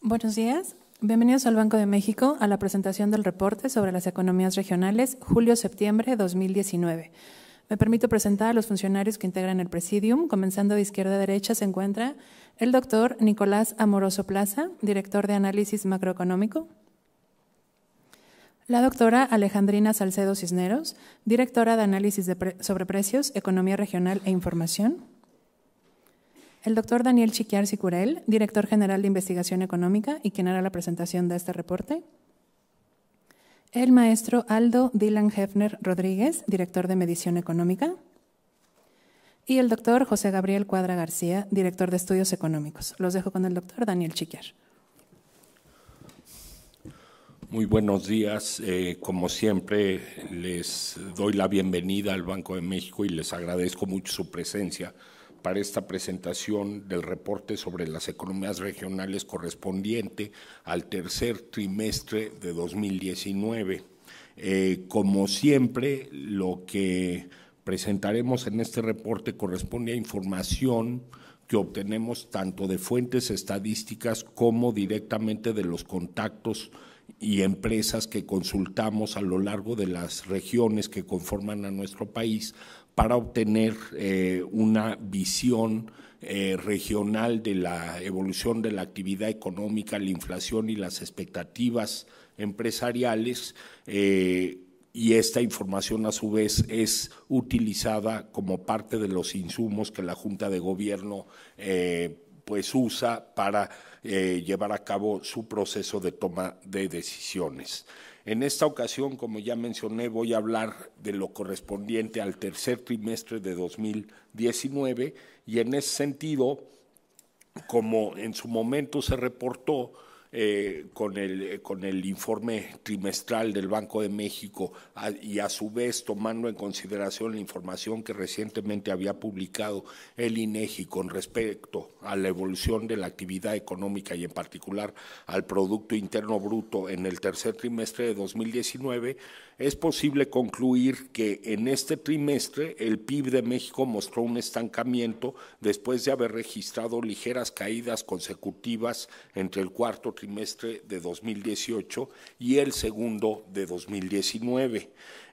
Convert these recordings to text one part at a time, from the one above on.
Buenos días. Bienvenidos al Banco de México a la presentación del reporte sobre las economías regionales julio-septiembre 2019. Me permito presentar a los funcionarios que integran el presidium. Comenzando de izquierda a derecha se encuentra el doctor Nicolás Amoroso Plaza, director de análisis macroeconómico. La doctora Alejandrina Salcedo Cisneros, directora de análisis sobre precios, economía regional e información. El doctor Daniel Chiquiar Sicurel, director general de Investigación Económica y quien hará la presentación de este reporte. El maestro Aldo Dylan Hefner Rodríguez, director de Medición Económica. Y el doctor José Gabriel Cuadra García, director de Estudios Económicos. Los dejo con el doctor Daniel Chiquiar. Muy buenos días. Eh, como siempre, les doy la bienvenida al Banco de México y les agradezco mucho su presencia para esta presentación del reporte sobre las economías regionales correspondiente al tercer trimestre de 2019. Eh, como siempre, lo que presentaremos en este reporte corresponde a información que obtenemos tanto de fuentes estadísticas como directamente de los contactos y empresas que consultamos a lo largo de las regiones que conforman a nuestro país para obtener eh, una visión eh, regional de la evolución de la actividad económica, la inflación y las expectativas empresariales. Eh, y esta información a su vez es utilizada como parte de los insumos que la Junta de Gobierno pues usa para llevar a cabo su proceso de toma de decisiones. En esta ocasión, como ya mencioné, voy a hablar de lo correspondiente al tercer trimestre de 2019 y en ese sentido, como en su momento se reportó, eh, con, el, eh, con el informe trimestral del Banco de México y a su vez tomando en consideración la información que recientemente había publicado el INEGI e con respecto a la evolución de la actividad económica y en particular al Producto Interno Bruto en el tercer trimestre de 2019, es posible concluir que en este trimestre el PIB de México mostró un estancamiento después de haber registrado ligeras caídas consecutivas entre el cuarto trimestre de 2018 y el segundo de 2019.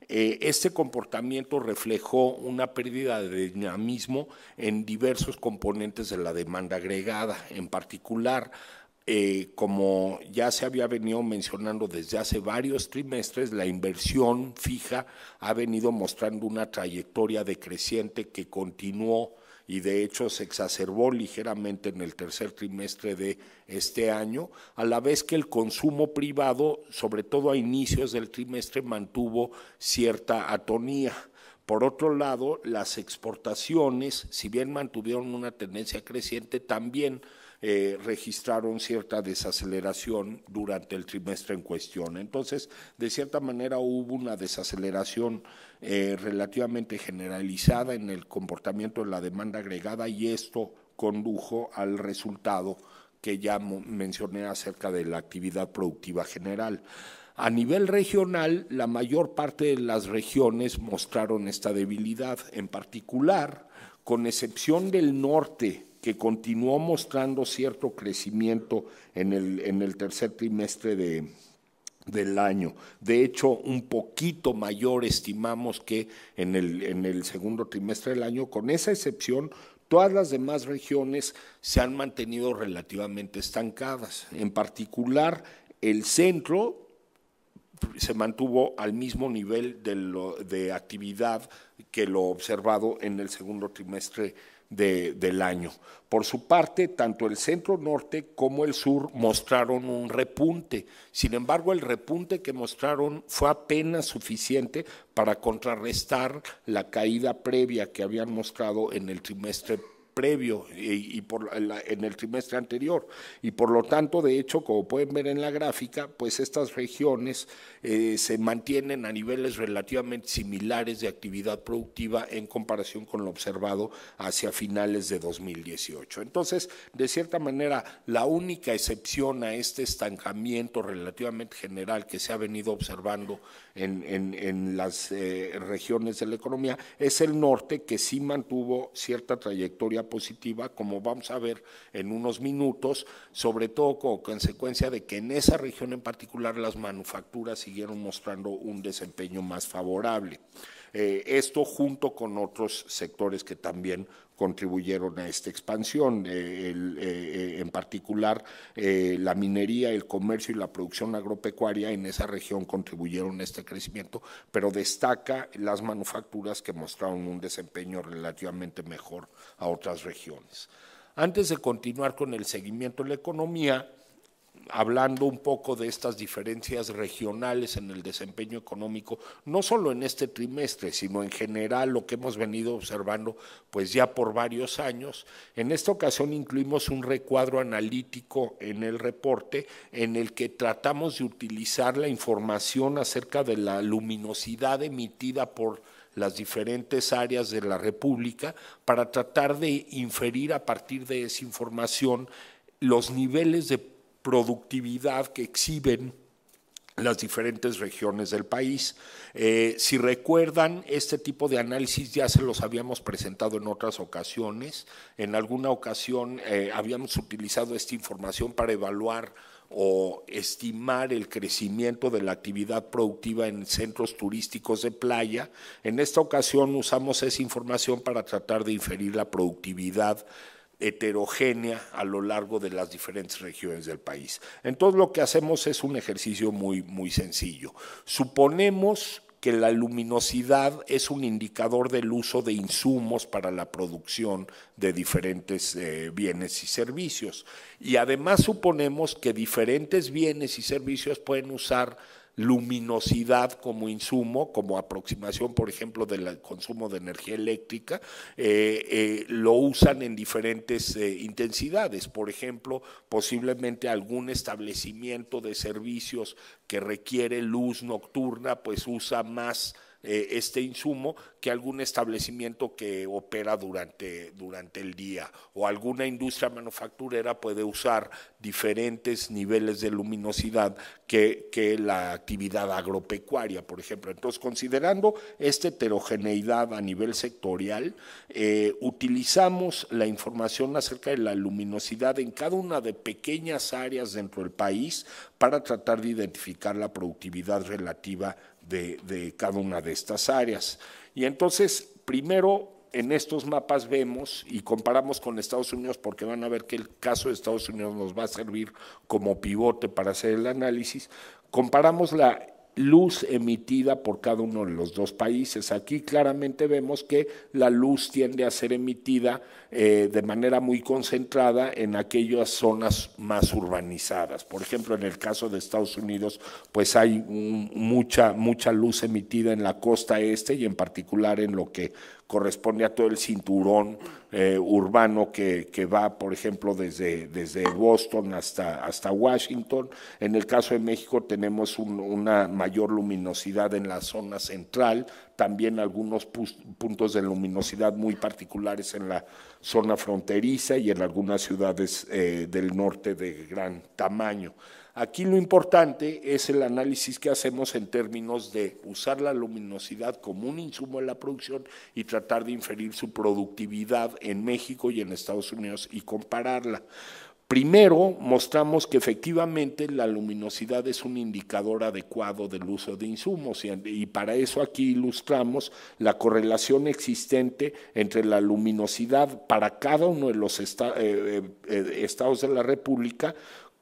Eh, este comportamiento reflejó una pérdida de dinamismo en diversos componentes de la demanda agregada, en particular eh, como ya se había venido mencionando desde hace varios trimestres, la inversión fija ha venido mostrando una trayectoria decreciente que continuó y de hecho se exacerbó ligeramente en el tercer trimestre de este año, a la vez que el consumo privado, sobre todo a inicios del trimestre, mantuvo cierta atonía. Por otro lado, las exportaciones, si bien mantuvieron una tendencia creciente, también eh, registraron cierta desaceleración durante el trimestre en cuestión. Entonces, de cierta manera hubo una desaceleración eh, relativamente generalizada en el comportamiento de la demanda agregada y esto condujo al resultado que ya mencioné acerca de la actividad productiva general. A nivel regional, la mayor parte de las regiones mostraron esta debilidad, en particular, con excepción del norte, que continuó mostrando cierto crecimiento en el, en el tercer trimestre de, del año. De hecho, un poquito mayor estimamos que en el, en el segundo trimestre del año, con esa excepción, Todas las demás regiones se han mantenido relativamente estancadas. En particular, el centro se mantuvo al mismo nivel de, de actividad que lo observado en el segundo trimestre del año. Por su parte, tanto el centro norte como el sur mostraron un repunte. Sin embargo, el repunte que mostraron fue apenas suficiente para contrarrestar la caída previa que habían mostrado en el trimestre previo y, por en el trimestre anterior. Y por lo tanto, de hecho, como pueden ver en la gráfica, pues estas regiones eh, se mantienen a niveles relativamente similares de actividad productiva en comparación con lo observado hacia finales de 2018. Entonces, de cierta manera, la única excepción a este estancamiento relativamente general que se ha venido observando en, las eh, regiones de la economía es el norte, que sí mantuvo cierta trayectoria positiva, como vamos a ver en unos minutos, sobre todo como consecuencia de que en esa región en particular las manufacturas siguieron mostrando un desempeño más favorable. Eh, esto junto con otros sectores que también contribuyeron a esta expansión, eh, eh, eh, en particular la minería, el comercio y la producción agropecuaria en esa región contribuyeron a este crecimiento, pero destaca las manufacturas que mostraron un desempeño relativamente mejor a otras regiones. Antes de continuar con el seguimiento de la economía, hablando un poco de estas diferencias regionales en el desempeño económico, no solo en este trimestre, sino en general lo que hemos venido observando pues ya por varios años. En esta ocasión incluimos un recuadro analítico en el reporte en el que tratamos de utilizar la información acerca de la luminosidad emitida por las diferentes áreas de la República para tratar de inferir a partir de esa información los niveles de productividad que exhiben las diferentes regiones del país. Eh, si recuerdan, este tipo de análisis ya se los habíamos presentado en otras ocasiones. En alguna ocasión eh, habíamos utilizado esta información para evaluar o estimar el crecimiento de la actividad productiva en centros turísticos de playa. En esta ocasión usamos esa información para tratar de inferir la productividad heterogénea a lo largo de las diferentes regiones del país. Entonces lo que hacemos es un ejercicio muy, muy sencillo. Suponemos que la luminosidad es un indicador del uso de insumos para la producción de diferentes eh, bienes y servicios. Y además suponemos que diferentes bienes y servicios pueden usar luminosidad como insumo, como aproximación, por ejemplo, del consumo de energía eléctrica, eh, eh, lo usan en diferentes eh, intensidades. Por ejemplo, posiblemente algún establecimiento de servicios que requiere luz nocturna, pues usa más eh, este insumo que algún establecimiento que opera durante, el día o alguna industria manufacturera puede usar diferentes niveles de luminosidad que, la actividad agropecuaria, por ejemplo. Entonces, considerando esta heterogeneidad a nivel sectorial, eh, utilizamos la información acerca de la luminosidad en cada una de pequeñas áreas dentro del país para tratar de identificar la productividad relativa de, cada una de estas áreas. Y entonces, primero, en estos mapas vemos y comparamos con Estados Unidos porque van a ver que el caso de Estados Unidos nos va a servir como pivote para hacer el análisis, comparamos la luz emitida por cada uno de los dos países. Aquí claramente vemos que la luz tiende a ser emitida eh, de manera muy concentrada en aquellas zonas más urbanizadas. Por ejemplo, en el caso de Estados Unidos, pues hay mucha, mucha luz emitida en la costa este y en particular en lo que corresponde a todo el cinturón eh, urbano que, va, por ejemplo, desde, desde Boston hasta, hasta Washington. En el caso de México tenemos una mayor luminosidad en la zona central, también algunos puntos de luminosidad muy particulares en la zona fronteriza y en algunas ciudades eh, del norte de gran tamaño. Aquí lo importante es el análisis que hacemos en términos de usar la luminosidad como un insumo en la producción y tratar de inferir su productividad en México y en Estados Unidos y compararla. Primero, mostramos que efectivamente la luminosidad es un indicador adecuado del uso de insumos y, para eso aquí ilustramos la correlación existente entre la luminosidad para cada uno de los eh, eh, eh, estados de la República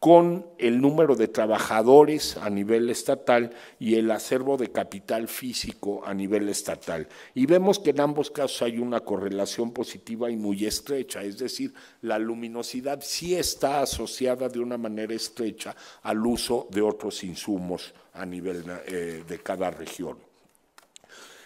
con el número de trabajadores a nivel estatal y el acervo de capital físico a nivel estatal. Y vemos que en ambos casos hay una correlación positiva y muy estrecha, es decir, la luminosidad sí está asociada de una manera estrecha al uso de otros insumos a nivel eh, de cada región.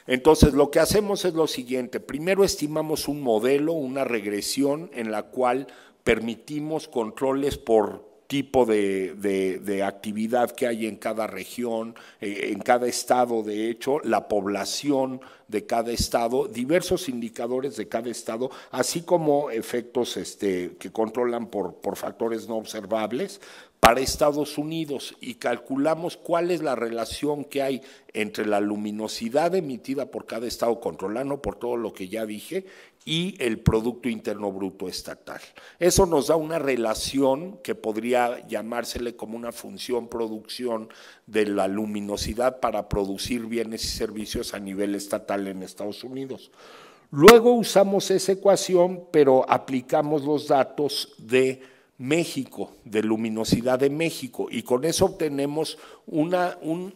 Entonces, lo que hacemos es lo siguiente. Primero estimamos un modelo, una regresión en la cual permitimos controles por tipo de, actividad que hay en cada región, eh, en cada estado, de hecho, la población de cada estado, diversos indicadores de cada estado, así como efectos este, que controlan por, por factores no observables para Estados Unidos y calculamos cuál es la relación que hay entre la luminosidad emitida por cada estado, controlando por todo lo que ya dije, y el Producto Interno Bruto Estatal. Eso nos da una relación que podría llamársele como una función producción de la luminosidad para producir bienes y servicios a nivel estatal en Estados Unidos. Luego usamos esa ecuación, pero aplicamos los datos de México, de luminosidad de México, y con eso obtenemos una, un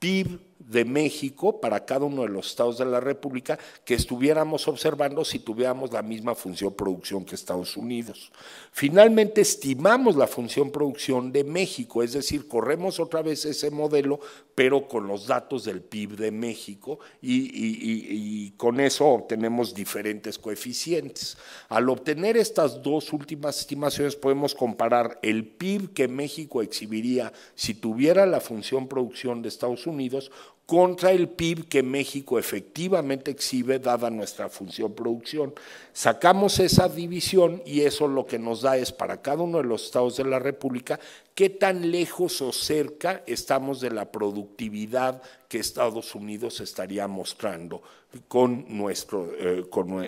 PIB de México para cada uno de los estados de la República que estuviéramos observando si tuviéramos la misma función producción que Estados Unidos. Finalmente estimamos la función producción de México, es decir, corremos otra vez ese modelo, pero con los datos del PIB de México y, con eso obtenemos diferentes coeficientes. Al obtener estas dos últimas estimaciones podemos comparar el PIB que México exhibiría si tuviera la función producción de Estados Unidos, contra el PIB que México efectivamente exhibe dada nuestra función producción. Sacamos esa división y eso lo que nos da es para cada uno de los estados de la República qué tan lejos o cerca estamos de la productividad que Estados Unidos estaría mostrando con, nuestro, eh, con,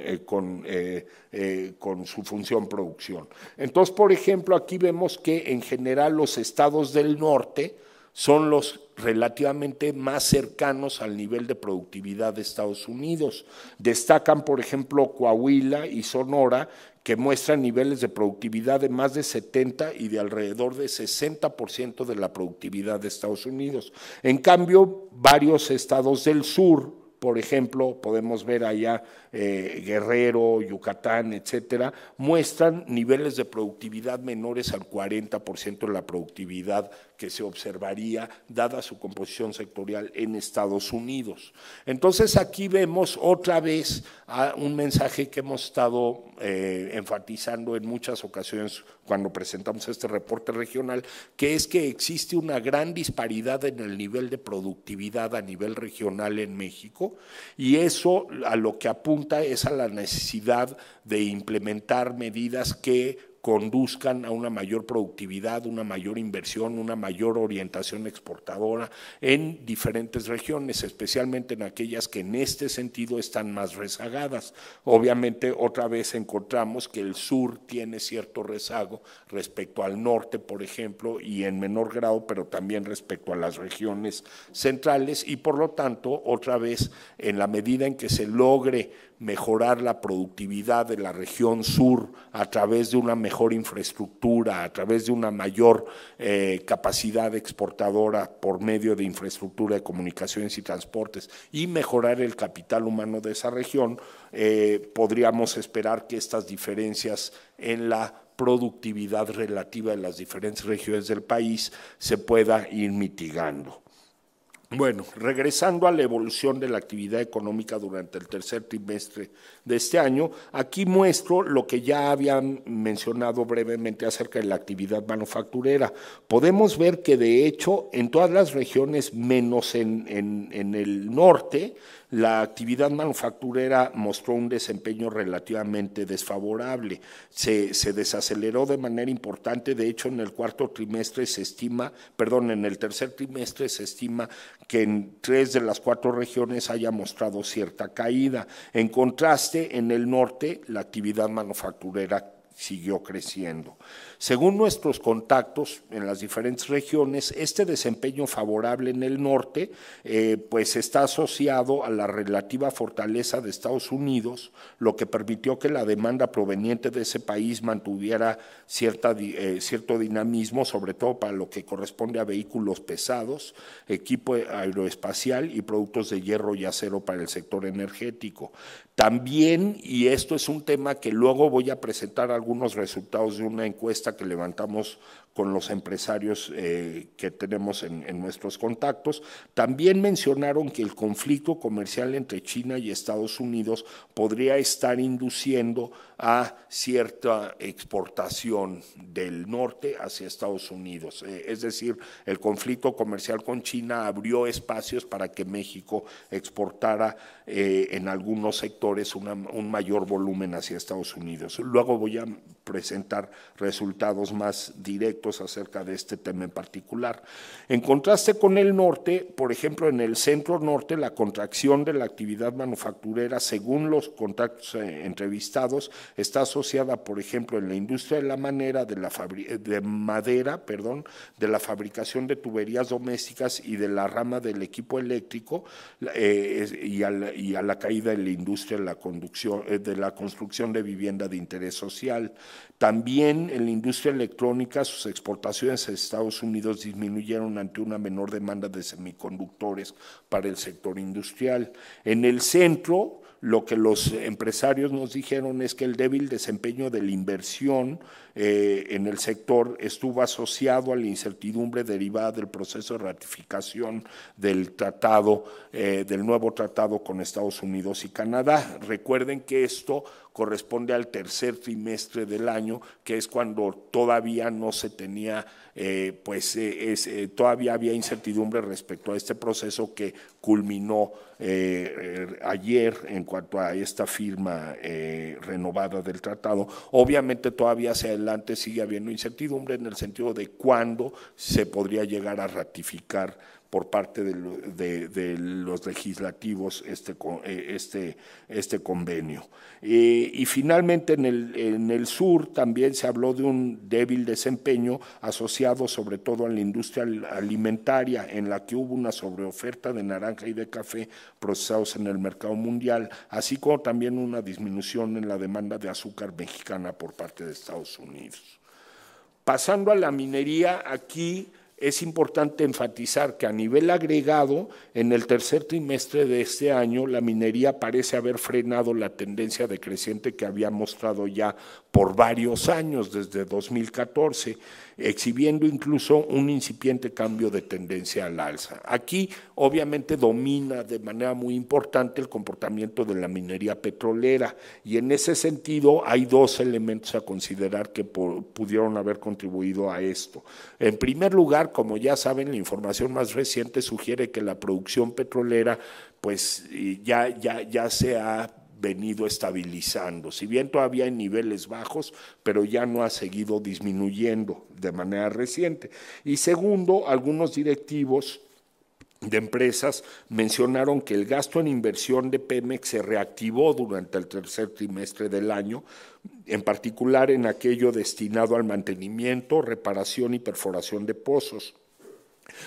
eh, eh, con su función producción. Entonces, por ejemplo, aquí vemos que en general los estados del norte, son los relativamente más cercanos al nivel de productividad de Estados Unidos. Destacan, por ejemplo, Coahuila y Sonora, que muestran niveles de productividad de más de 70 y de alrededor de 60% de la productividad de Estados Unidos. En cambio, varios estados del sur, por ejemplo, podemos ver allá eh, Guerrero, Yucatán, etcétera, muestran niveles de productividad menores al 40% de la productividad que se observaría dada su composición sectorial en Estados Unidos. Entonces aquí vemos otra vez un mensaje que hemos estado eh, enfatizando en muchas ocasiones cuando presentamos este reporte regional, que es que existe una gran disparidad en el nivel de productividad a nivel regional en México y eso a lo que apunta es a la necesidad de implementar medidas que conduzcan a una mayor productividad, una mayor inversión, una mayor orientación exportadora en diferentes regiones, especialmente en aquellas que en este sentido están más rezagadas. Obviamente, otra vez encontramos que el sur tiene cierto rezago respecto al norte, por ejemplo, y en menor grado, pero también respecto a las regiones centrales, y por lo tanto, otra vez, en la medida en que se logre mejorar la productividad de la región sur a través de una mejor infraestructura, a través de una mayor eh, capacidad exportadora por medio de infraestructura de comunicaciones y transportes y mejorar el capital humano de esa región, eh, podríamos esperar que estas diferencias en la productividad relativa de las diferentes regiones del país se pueda ir mitigando. Bueno, regresando a la evolución de la actividad económica durante el tercer trimestre de este año, aquí muestro lo que ya habían mencionado brevemente acerca de la actividad manufacturera. Podemos ver que de hecho en todas las regiones, menos en, en el norte, la actividad manufacturera mostró un desempeño relativamente desfavorable, se, desaceleró de manera importante, de hecho en el cuarto trimestre se estima, perdón, en el tercer trimestre se estima que en tres de las cuatro regiones haya mostrado cierta caída. En contraste, en el norte la actividad manufacturera siguió creciendo. Según nuestros contactos en las diferentes regiones, este desempeño favorable en el norte eh, pues está asociado a la relativa fortaleza de Estados Unidos, lo que permitió que la demanda proveniente de ese país mantuviera cierta, eh, cierto dinamismo, sobre todo para lo que corresponde a vehículos pesados, equipo aeroespacial y productos de hierro y acero para el sector energético. También, y esto es un tema que luego voy a presentar algunos resultados de una encuesta que levantamos con los empresarios eh, que tenemos en, nuestros contactos. También mencionaron que el conflicto comercial entre China y Estados Unidos podría estar induciendo a cierta exportación del norte hacia Estados Unidos. Eh, es decir, el conflicto comercial con China abrió espacios para que México exportara eh, en algunos sectores un mayor volumen hacia Estados Unidos. Luego voy a presentar resultados más directos acerca de este tema en particular. En contraste con el norte, por ejemplo, en el centro norte, la contracción de la actividad manufacturera, según los contactos eh, entrevistados, está asociada, por ejemplo, en la industria de la manera, de, la madera, perdón, de la fabricación de tuberías domésticas y de la rama del equipo eléctrico eh, y, a la, y, a la, caída de la industria de la, conducción, eh, de la construcción de vivienda de interés social. También en la industria electrónica sus exportaciones a Estados Unidos disminuyeron ante una menor demanda de semiconductores para el sector industrial. En el centro, lo que los empresarios nos dijeron es que el débil desempeño de la inversión eh, en el sector estuvo asociado a la incertidumbre derivada del proceso de ratificación del tratado, eh, del nuevo tratado con Estados Unidos y Canadá. Recuerden que esto corresponde al tercer trimestre del año, que es cuando todavía no se tenía eh, pues eh, eh, todavía había incertidumbre respecto a este proceso que culminó ayer en cuanto a esta firma renovada del tratado. Obviamente todavía hacia adelante sigue habiendo incertidumbre en el sentido de cuándo se podría llegar a ratificar por parte de, los legislativos este, este, este convenio. y finalmente en el, en el sur también se habló de un débil desempeño asociado sobre todo en la industria alimentaria, en la que hubo una sobreoferta de naranja y de café procesados en el mercado mundial, así como también una disminución en la demanda de azúcar mexicana por parte de Estados Unidos. Pasando a la minería, aquí es importante enfatizar que a nivel agregado, en el tercer trimestre de este año, la minería parece haber frenado la tendencia decreciente que había mostrado ya por varios años, desde 2014 exhibiendo incluso un incipiente cambio de tendencia al alza. Aquí obviamente domina de manera muy importante el comportamiento de la minería petrolera y en ese sentido hay dos elementos a considerar que pudieron haber contribuido a esto. En primer lugar, como ya saben, la información más reciente sugiere que la producción petrolera pues eh, ya, ya, ya se ha venido estabilizando, si bien todavía en niveles bajos, pero ya no ha seguido disminuyendo de manera reciente. Y segundo, algunos directivos de empresas mencionaron que el gasto en inversión de Pemex se reactivó durante el tercer trimestre del año, en particular en aquello destinado al mantenimiento, reparación y perforación de pozos.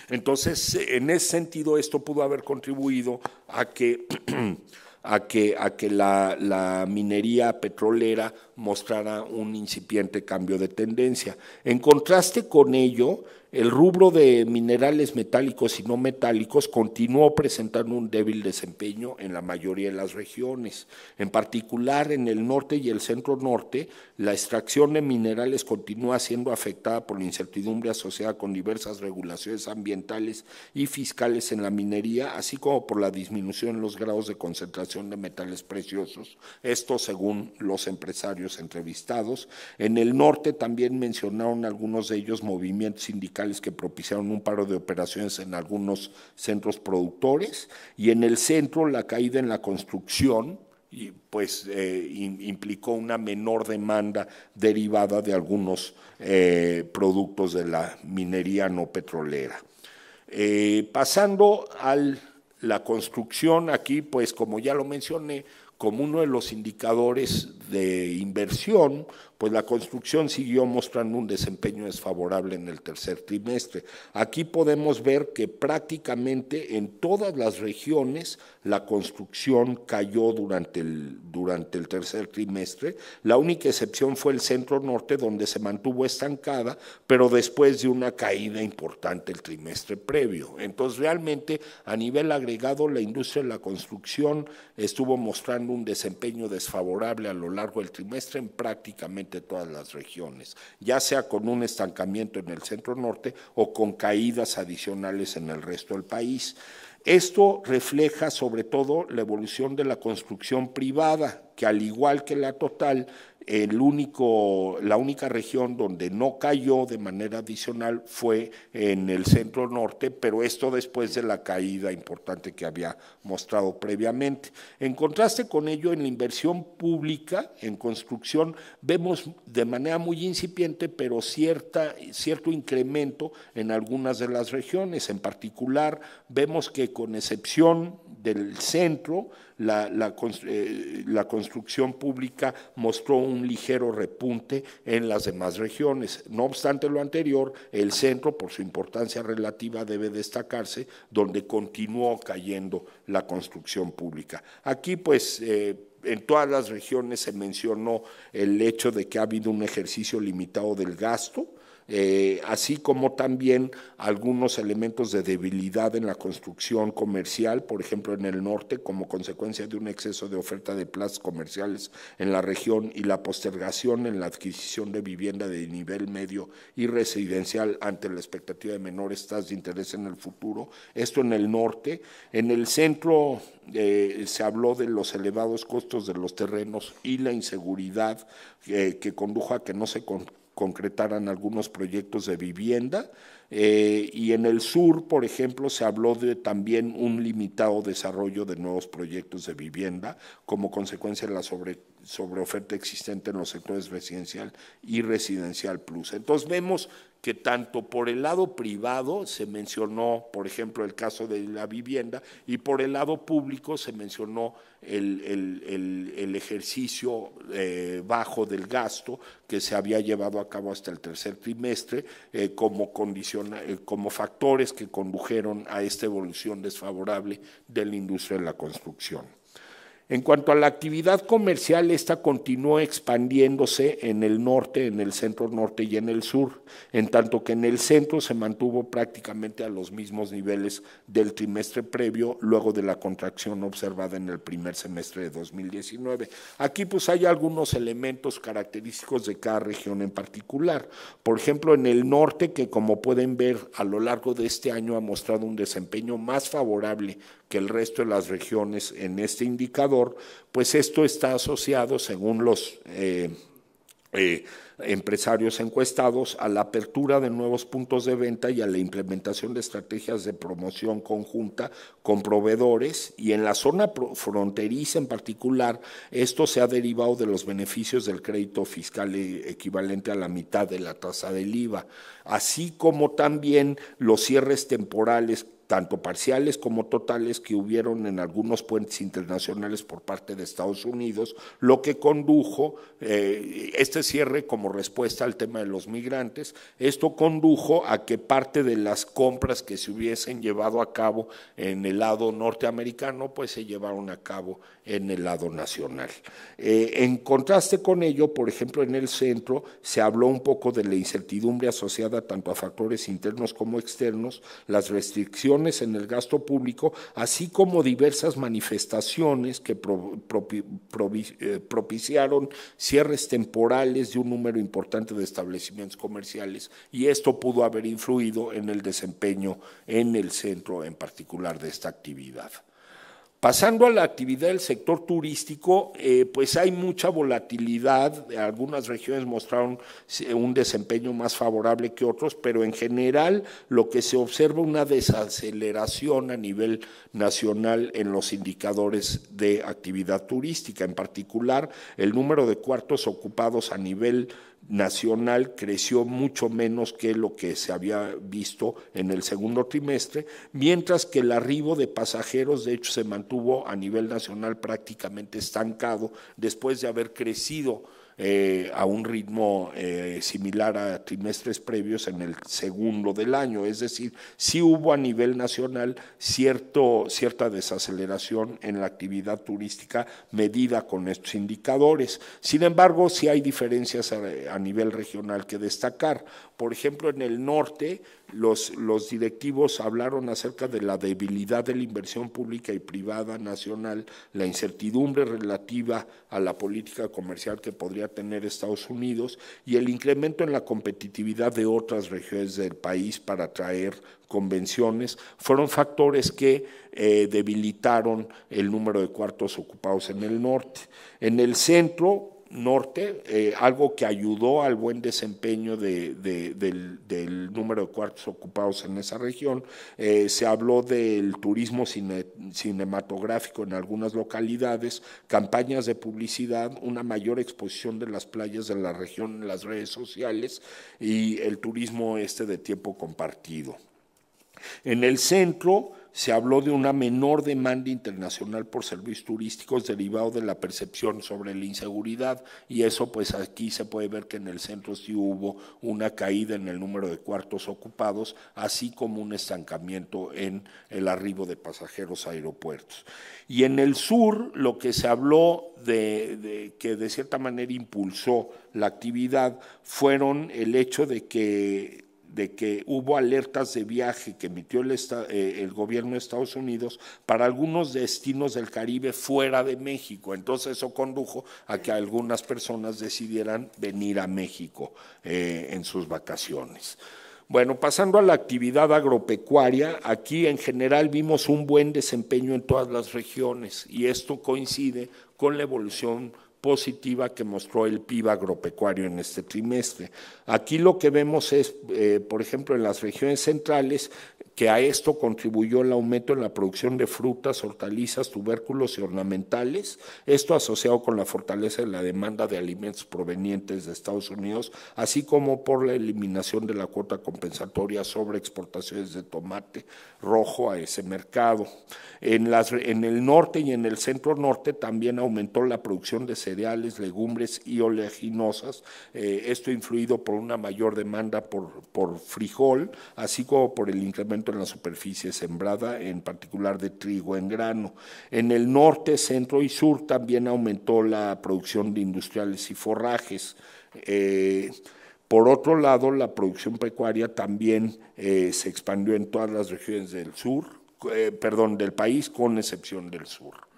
Entonces, en ese sentido, esto pudo haber contribuido a que a que, a que la, la, minería petrolera mostrara un incipiente cambio de tendencia. En contraste con ello, el rubro de minerales metálicos y no metálicos continuó presentando un débil desempeño en la mayoría de las regiones. En particular, en el norte y el centro norte, la extracción de minerales continúa siendo afectada por la incertidumbre asociada con diversas regulaciones ambientales y fiscales en la minería, así como por la disminución en los grados de concentración de metales preciosos. Esto según los empresarios entrevistados. En el norte también mencionaron algunos de ellos movimientos sindicales que propiciaron un paro de operaciones en algunos centros productores y en el centro la caída en la construcción y pues eh, implicó una menor demanda derivada de algunos eh, productos de la minería no petrolera. Eh, pasando a la construcción, aquí pues como ya lo mencioné, como uno de los indicadores de inversión, pues la construcción siguió mostrando un desempeño desfavorable en el tercer trimestre. Aquí podemos ver que prácticamente en todas las regiones la construcción cayó durante el, durante el tercer trimestre. La única excepción fue el centro norte, donde se mantuvo estancada, pero después de una caída importante el trimestre previo. Entonces, realmente a nivel agregado, la industria de la construcción estuvo mostrando un desempeño desfavorable a lo largo el trimestre en prácticamente todas las regiones, ya sea con un estancamiento en el centro norte o con caídas adicionales en el resto del país. Esto refleja sobre todo la evolución de la construcción privada, que al igual que la total, el único, la única región donde no cayó de manera adicional fue en el centro norte, pero esto después de la caída importante que había mostrado previamente. En contraste con ello, en la inversión pública en construcción vemos de manera muy incipiente, pero cierta, cierto incremento en algunas de las regiones. En particular, vemos que con excepción del centro, eh, la, construcción pública mostró un ligero repunte en las demás regiones. No obstante lo anterior, el centro, por su importancia relativa, debe destacarse, donde continuó cayendo la construcción pública. Aquí, pues, eh, en todas las regiones se mencionó el hecho de que ha habido un ejercicio limitado del gasto, eh, así como también algunos elementos de debilidad en la construcción comercial, por ejemplo en el norte, como consecuencia de un exceso de oferta de plazas comerciales en la región y la postergación en la adquisición de vivienda de nivel medio y residencial ante la expectativa de menores tasas de interés en el futuro. Esto en el norte. En el centro eh, se habló de los elevados costos de los terrenos y la inseguridad eh, que condujo a que no se concretaran algunos proyectos de vivienda. Eh, y en el sur, por ejemplo, se habló de también un limitado desarrollo de nuevos proyectos de vivienda como consecuencia de la sobre sobre oferta existente en los sectores residencial y residencial plus. Entonces vemos que tanto por el lado privado se mencionó, por ejemplo, el caso de la vivienda, y por el lado público se mencionó el, ejercicio eh, bajo del gasto que se había llevado a cabo hasta el tercer trimestre eh, como, eh, como factores que condujeron a esta evolución desfavorable de la industria de la construcción. En cuanto a la actividad comercial, esta continuó expandiéndose en el norte, en el centro norte y en el sur, en tanto que en el centro se mantuvo prácticamente a los mismos niveles del trimestre previo, luego de la contracción observada en el primer semestre de 2019. Aquí pues hay algunos elementos característicos de cada región en particular. Por ejemplo, en el norte, que como pueden ver a lo largo de este año ha mostrado un desempeño más favorable que el resto de las regiones en este indicador, pues esto está asociado, según los eh, eh, empresarios encuestados, a la apertura de nuevos puntos de venta y a la implementación de estrategias de promoción conjunta con proveedores y en la zona fronteriza en particular, esto se ha derivado de los beneficios del crédito fiscal e, equivalente a la mitad de la tasa del IVA, así como también los cierres temporales tanto parciales como totales que hubieron en algunos puentes internacionales por parte de Estados Unidos, lo que condujo, eh, este cierre como respuesta al tema de los migrantes, esto condujo a que parte de las compras que se hubiesen llevado a cabo en el lado norteamericano, pues se llevaron a cabo en el lado nacional. Eh, en contraste con ello, por ejemplo, en el centro se habló un poco de la incertidumbre asociada tanto a factores internos como externos, las restricciones en el gasto público, así como diversas manifestaciones que eh, propiciaron cierres temporales de un número importante de establecimientos comerciales y esto pudo haber influido en el desempeño en el centro en particular de esta actividad. Pasando a la actividad del sector turístico, eh, pues hay mucha volatilidad, algunas regiones mostraron un desempeño más favorable que otros, pero en general lo que se observa una desaceleración a nivel nacional en los indicadores de actividad turística, en particular el número de cuartos ocupados a nivel nacional nacional creció mucho menos que lo que se había visto en el segundo trimestre, mientras que el arribo de pasajeros de hecho se mantuvo a nivel nacional prácticamente estancado después de haber crecido eh, a un ritmo eh, similar a trimestres previos en el segundo del año. Es decir, sí hubo a nivel nacional cierto, cierta desaceleración en la actividad turística medida con estos indicadores. Sin embargo, sí hay diferencias a nivel regional que destacar. Por ejemplo, en el norte, los, directivos hablaron acerca de la debilidad de la inversión pública y privada nacional, la incertidumbre relativa a la política comercial que podría tener Estados Unidos y el incremento en la competitividad de otras regiones del país para atraer convenciones, fueron factores que eh, debilitaron el número de cuartos ocupados en el norte. En el centro, norte, eh, algo que ayudó al buen desempeño del, número de cuartos ocupados en esa región. Eh, se habló del turismo cinematográfico en algunas localidades, campañas de publicidad, una mayor exposición de las playas de la región en las redes sociales y el turismo este de tiempo compartido. En el centro, se habló de una menor demanda internacional por servicios turísticos derivado de la percepción sobre la inseguridad y eso pues aquí se puede ver que en el centro sí hubo una caída en el número de cuartos ocupados, así como un estancamiento en el arribo de pasajeros a aeropuertos. Y en el sur lo que se habló de, que de cierta manera impulsó la actividad fueron el hecho de que de que hubo alertas de viaje que emitió eh, el, gobierno de Estados Unidos para algunos destinos del Caribe fuera de México. Entonces eso condujo a que algunas personas decidieran venir a México eh, en sus vacaciones. Bueno, pasando a la actividad agropecuaria, aquí en general vimos un buen desempeño en todas las regiones y esto coincide con la evolución positiva que mostró el PIB agropecuario en este trimestre. Aquí lo que vemos es, eh, por ejemplo, en las regiones centrales, que a esto contribuyó el aumento en la producción de frutas, hortalizas, tubérculos y ornamentales, esto asociado con la fortaleza de la demanda de alimentos provenientes de Estados Unidos, así como por la eliminación de la cuota compensatoria sobre exportaciones de tomate rojo a ese mercado. En, las, en el norte y en el centro norte también aumentó la producción de cereales, legumbres y oleaginosas, eh, esto influido por una mayor demanda por, por frijol, así como por el incremento en la superficie sembrada, en particular de trigo en grano. En el norte, centro y sur también aumentó la producción de industriales y forrajes. Eh, por otro lado, la producción pecuaria también eh, se expandió en todas las regiones del sur, eh, perdón, del país, con excepción del sur.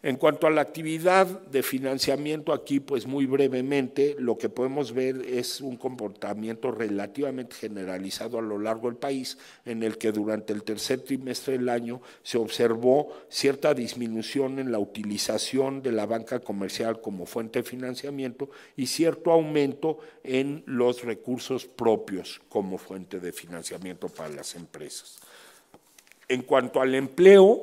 En cuanto a la actividad de financiamiento aquí, pues muy brevemente, lo que podemos ver es un comportamiento relativamente generalizado a lo largo del país, en el que durante el tercer trimestre del año se observó cierta disminución en la utilización de la banca comercial como fuente de financiamiento y cierto aumento en los recursos propios como fuente de financiamiento para las empresas. En cuanto al empleo,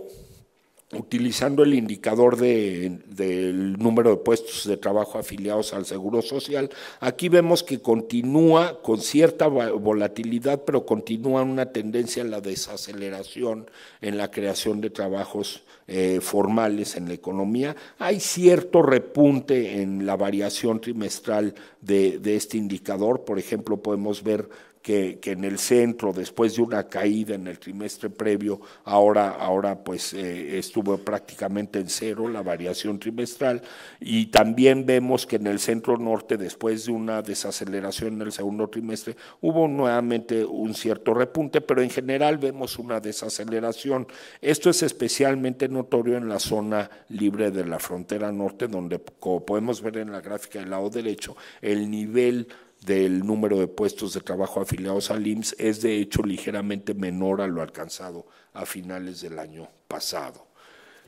utilizando el indicador del número de puestos de trabajo afiliados al Seguro Social. Aquí vemos que continúa con cierta volatilidad, pero continúa una tendencia a la desaceleración en la creación de trabajos eh, formales en la economía. Hay cierto repunte en la variación trimestral de, de este indicador. Por ejemplo, podemos ver que, en el centro, después de una caída en el trimestre previo, ahora, ahora pues eh, estuvo prácticamente en cero la variación trimestral. Y también vemos que en el centro norte, después de una desaceleración en el segundo trimestre, hubo nuevamente un cierto repunte, pero en general vemos una desaceleración. Esto es especialmente notorio en la zona libre de la frontera norte, donde, como podemos ver en la gráfica del lado derecho, el nivel del número de puestos de trabajo afiliados al IMSS es de hecho ligeramente menor a lo alcanzado a finales del año pasado.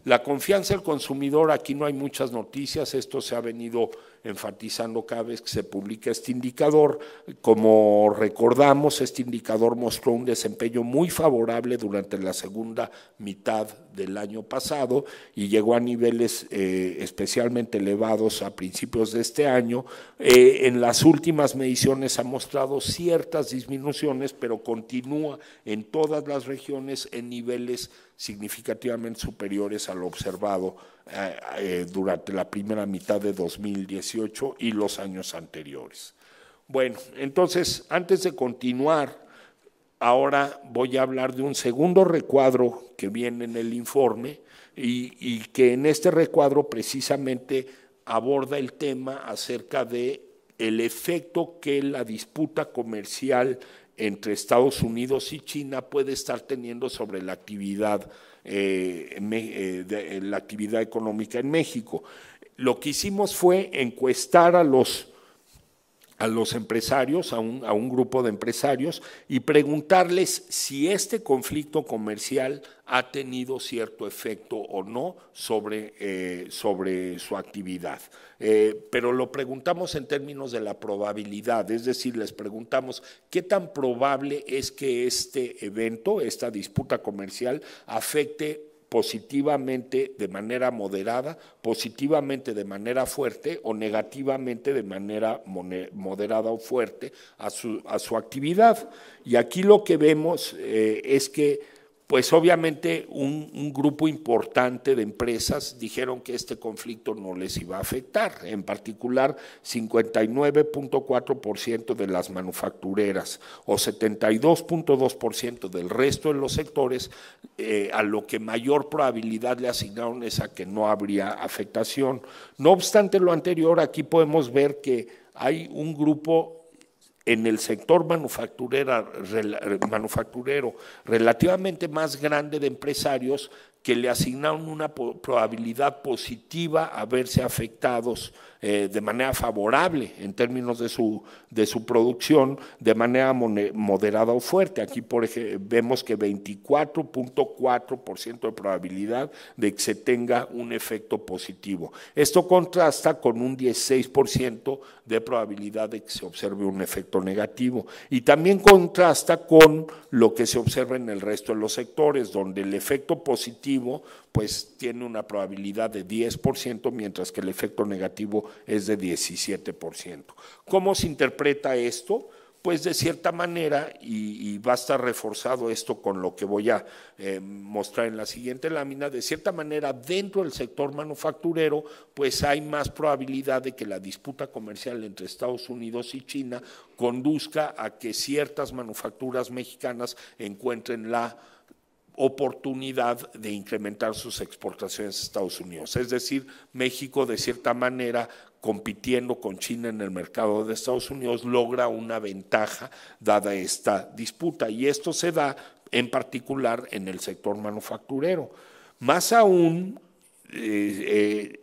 La confianza del consumidor, aquí no hay muchas noticias, esto se ha venido enfatizando cada vez que se publica este indicador. Como recordamos, este indicador mostró un desempeño muy favorable durante la segunda mitad del año pasado y llegó a niveles eh, especialmente elevados a principios de este año. Eh, en las últimas mediciones ha mostrado ciertas disminuciones, pero continúa en todas las regiones en niveles significativamente superiores a lo observado eh, eh, durante la primera mitad de 2018 y los años anteriores. Bueno, entonces, antes de continuar, ahora voy a hablar de un segundo recuadro que viene en el informe y, que en este recuadro precisamente aborda el tema acerca de el efecto que la disputa comercial entre Estados Unidos y China puede estar teniendo sobre la actividad eh, eh la actividad económica en México. Lo que hicimos fue encuestar a los a los empresarios, a un, grupo de empresarios, y preguntarles si este conflicto comercial ha tenido cierto efecto o no sobre, eh, sobre su actividad. Eh, pero lo preguntamos en términos de la probabilidad, es decir, les preguntamos qué tan probable es que este evento, esta disputa comercial, afecte positivamente de manera moderada, positivamente de manera fuerte o negativamente de manera moderada o fuerte a su, actividad. Y aquí lo que vemos eh, es que pues obviamente un, grupo importante de empresas dijeron que este conflicto no les iba a afectar, en particular 59.4% de las manufactureras o 72.2% del resto de los sectores, eh, a lo que mayor probabilidad le asignaron es a que no habría afectación. No obstante lo anterior, aquí podemos ver que hay un grupo en el sector manufacturero relativamente más grande de empresarios que le asignaron una probabilidad positiva a verse afectados eh, de manera favorable en términos de su, producción, de manera moderada o fuerte. Aquí por ejemplo, vemos que 24.4% de probabilidad de que se tenga un efecto positivo. Esto contrasta con un 16% de probabilidad de que se observe un efecto negativo. Y también contrasta con lo que se observa en el resto de los sectores, donde el efecto positivo pues tiene una probabilidad de 10%, mientras que el efecto negativo es de 17%. ¿Cómo se interpreta esto? Pues de cierta manera, y, va a estar reforzado esto con lo que voy a eh, mostrar en la siguiente lámina, de cierta manera dentro del sector manufacturero, pues hay más probabilidad de que la disputa comercial entre Estados Unidos y China conduzca a que ciertas manufacturas mexicanas encuentren la oportunidad de incrementar sus exportaciones a Estados Unidos. Es decir, México, de cierta manera, compitiendo con China en el mercado de Estados Unidos, logra una ventaja dada esta disputa. Y esto se da en particular en el sector manufacturero. Más aún, eh, eh,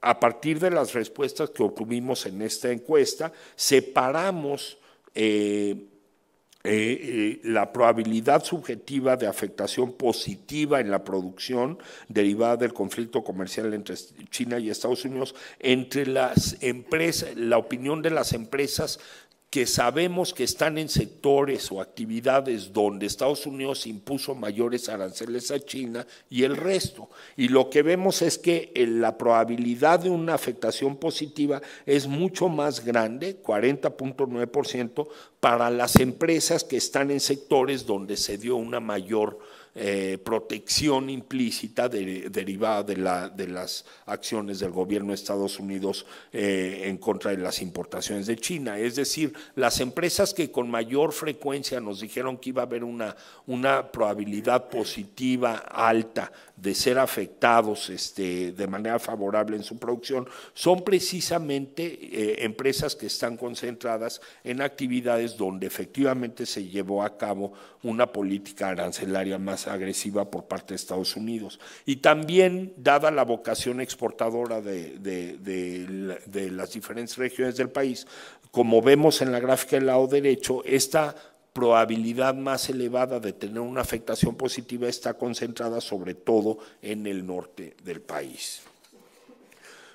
a partir de las respuestas que obtuvimos en esta encuesta, separamos eh, eh, eh, la probabilidad subjetiva de afectación positiva en la producción derivada del conflicto comercial entre China y Estados Unidos entre las empresas, la opinión de las empresas que sabemos que están en sectores o actividades donde Estados Unidos impuso mayores aranceles a China y el resto. Y lo que vemos es que eh, la probabilidad de una afectación positiva es mucho más grande, 40.9%, para las empresas que están en sectores donde se dio una mayor eh, protección implícita derivada de, las acciones del gobierno de Estados Unidos eh, en contra de las importaciones de China. Es decir, las empresas que con mayor frecuencia nos dijeron que iba a haber una probabilidad positiva alta de ser afectados este, de manera favorable en su producción son precisamente eh, empresas que están concentradas en actividades donde efectivamente se llevó a cabo una política arancelaria más agresiva por parte de Estados Unidos. Y también, dada la vocación exportadora de, de las diferentes regiones del país, como vemos en la gráfica del lado derecho, esta probabilidad más elevada de tener una afectación positiva está concentrada sobre todo en el norte del país.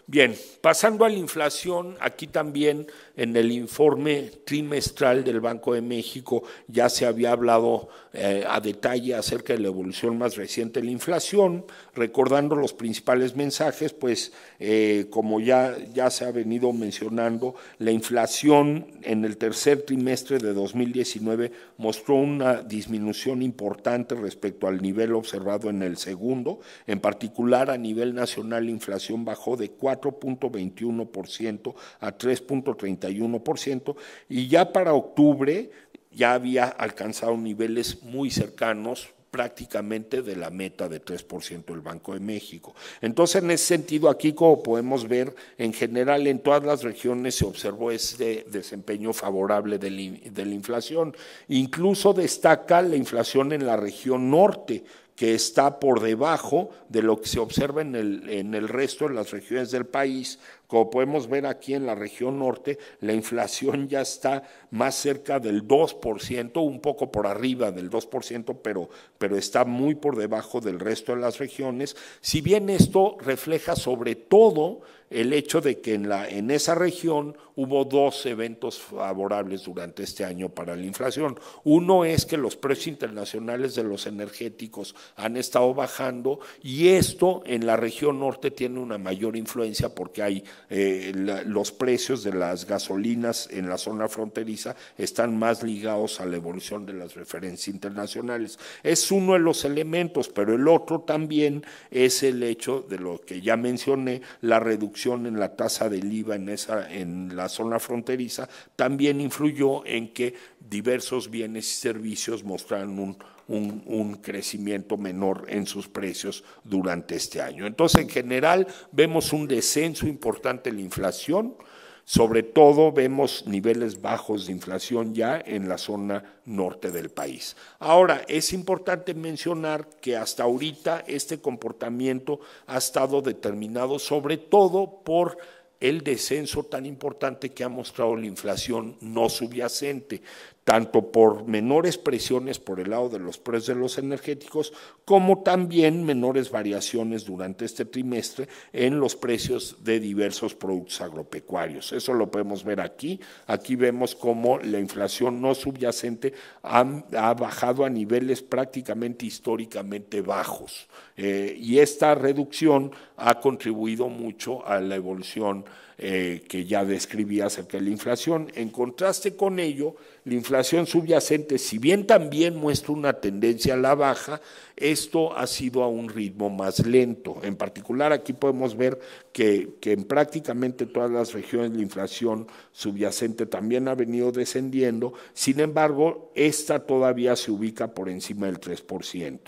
Bien, pasando a la inflación, aquí también en el informe trimestral del Banco de México ya se había hablado eh, a detalle acerca de la evolución más reciente de la inflación. Recordando los principales mensajes, pues eh, como ya, ya se ha venido mencionando, la inflación en el tercer trimestre de 2019 mostró una disminución importante respecto al nivel observado en el segundo. En particular, a nivel nacional, la inflación bajó de 4.21% a 3.30 y ya para octubre ya había alcanzado niveles muy cercanos, prácticamente de la meta de 3% del Banco de México. Entonces, en ese sentido, aquí como podemos ver, en general en todas las regiones se observó ese desempeño favorable de la inflación. Incluso destaca la inflación en la región norte, que está por debajo de lo que se observa en el, en el resto de las regiones del país, como podemos ver aquí en la región norte, la inflación ya está más cerca del 2%, un poco por arriba del 2%, pero, pero está muy por debajo del resto de las regiones. Si bien esto refleja sobre todo el hecho de que en, la, en esa región hubo dos eventos favorables durante este año para la inflación. Uno es que los precios internacionales de los energéticos han estado bajando y esto en la región norte tiene una mayor influencia porque hay eh, los precios de las gasolinas en la zona fronteriza están más ligados a la evolución de las referencias internacionales. Es uno de los elementos, pero el otro también es el hecho de lo que ya mencioné, la reducción en la tasa del IVA en, esa, en la zona fronteriza también influyó en que diversos bienes y servicios mostraran un, un, crecimiento menor en sus precios durante este año. Entonces, en general, vemos un descenso importante en la inflación, sobre todo vemos niveles bajos de inflación ya en la zona norte del país. Ahora, es importante mencionar que hasta ahorita este comportamiento ha estado determinado sobre todo por el descenso tan importante que ha mostrado la inflación no subyacente tanto por menores presiones por el lado de los precios de los energéticos, como también menores variaciones durante este trimestre en los precios de diversos productos agropecuarios. Eso lo podemos ver aquí. Aquí vemos cómo la inflación no subyacente ha, bajado a niveles prácticamente históricamente bajos. Eh, y esta reducción ha contribuido mucho a la evolución eh, que ya describí acerca de la inflación. En contraste con ello, la inflación subyacente, si bien también muestra una tendencia a la baja, esto ha sido a un ritmo más lento. En particular, aquí podemos ver que, en prácticamente todas las regiones la inflación subyacente también ha venido descendiendo. Sin embargo, esta todavía se ubica por encima del 3%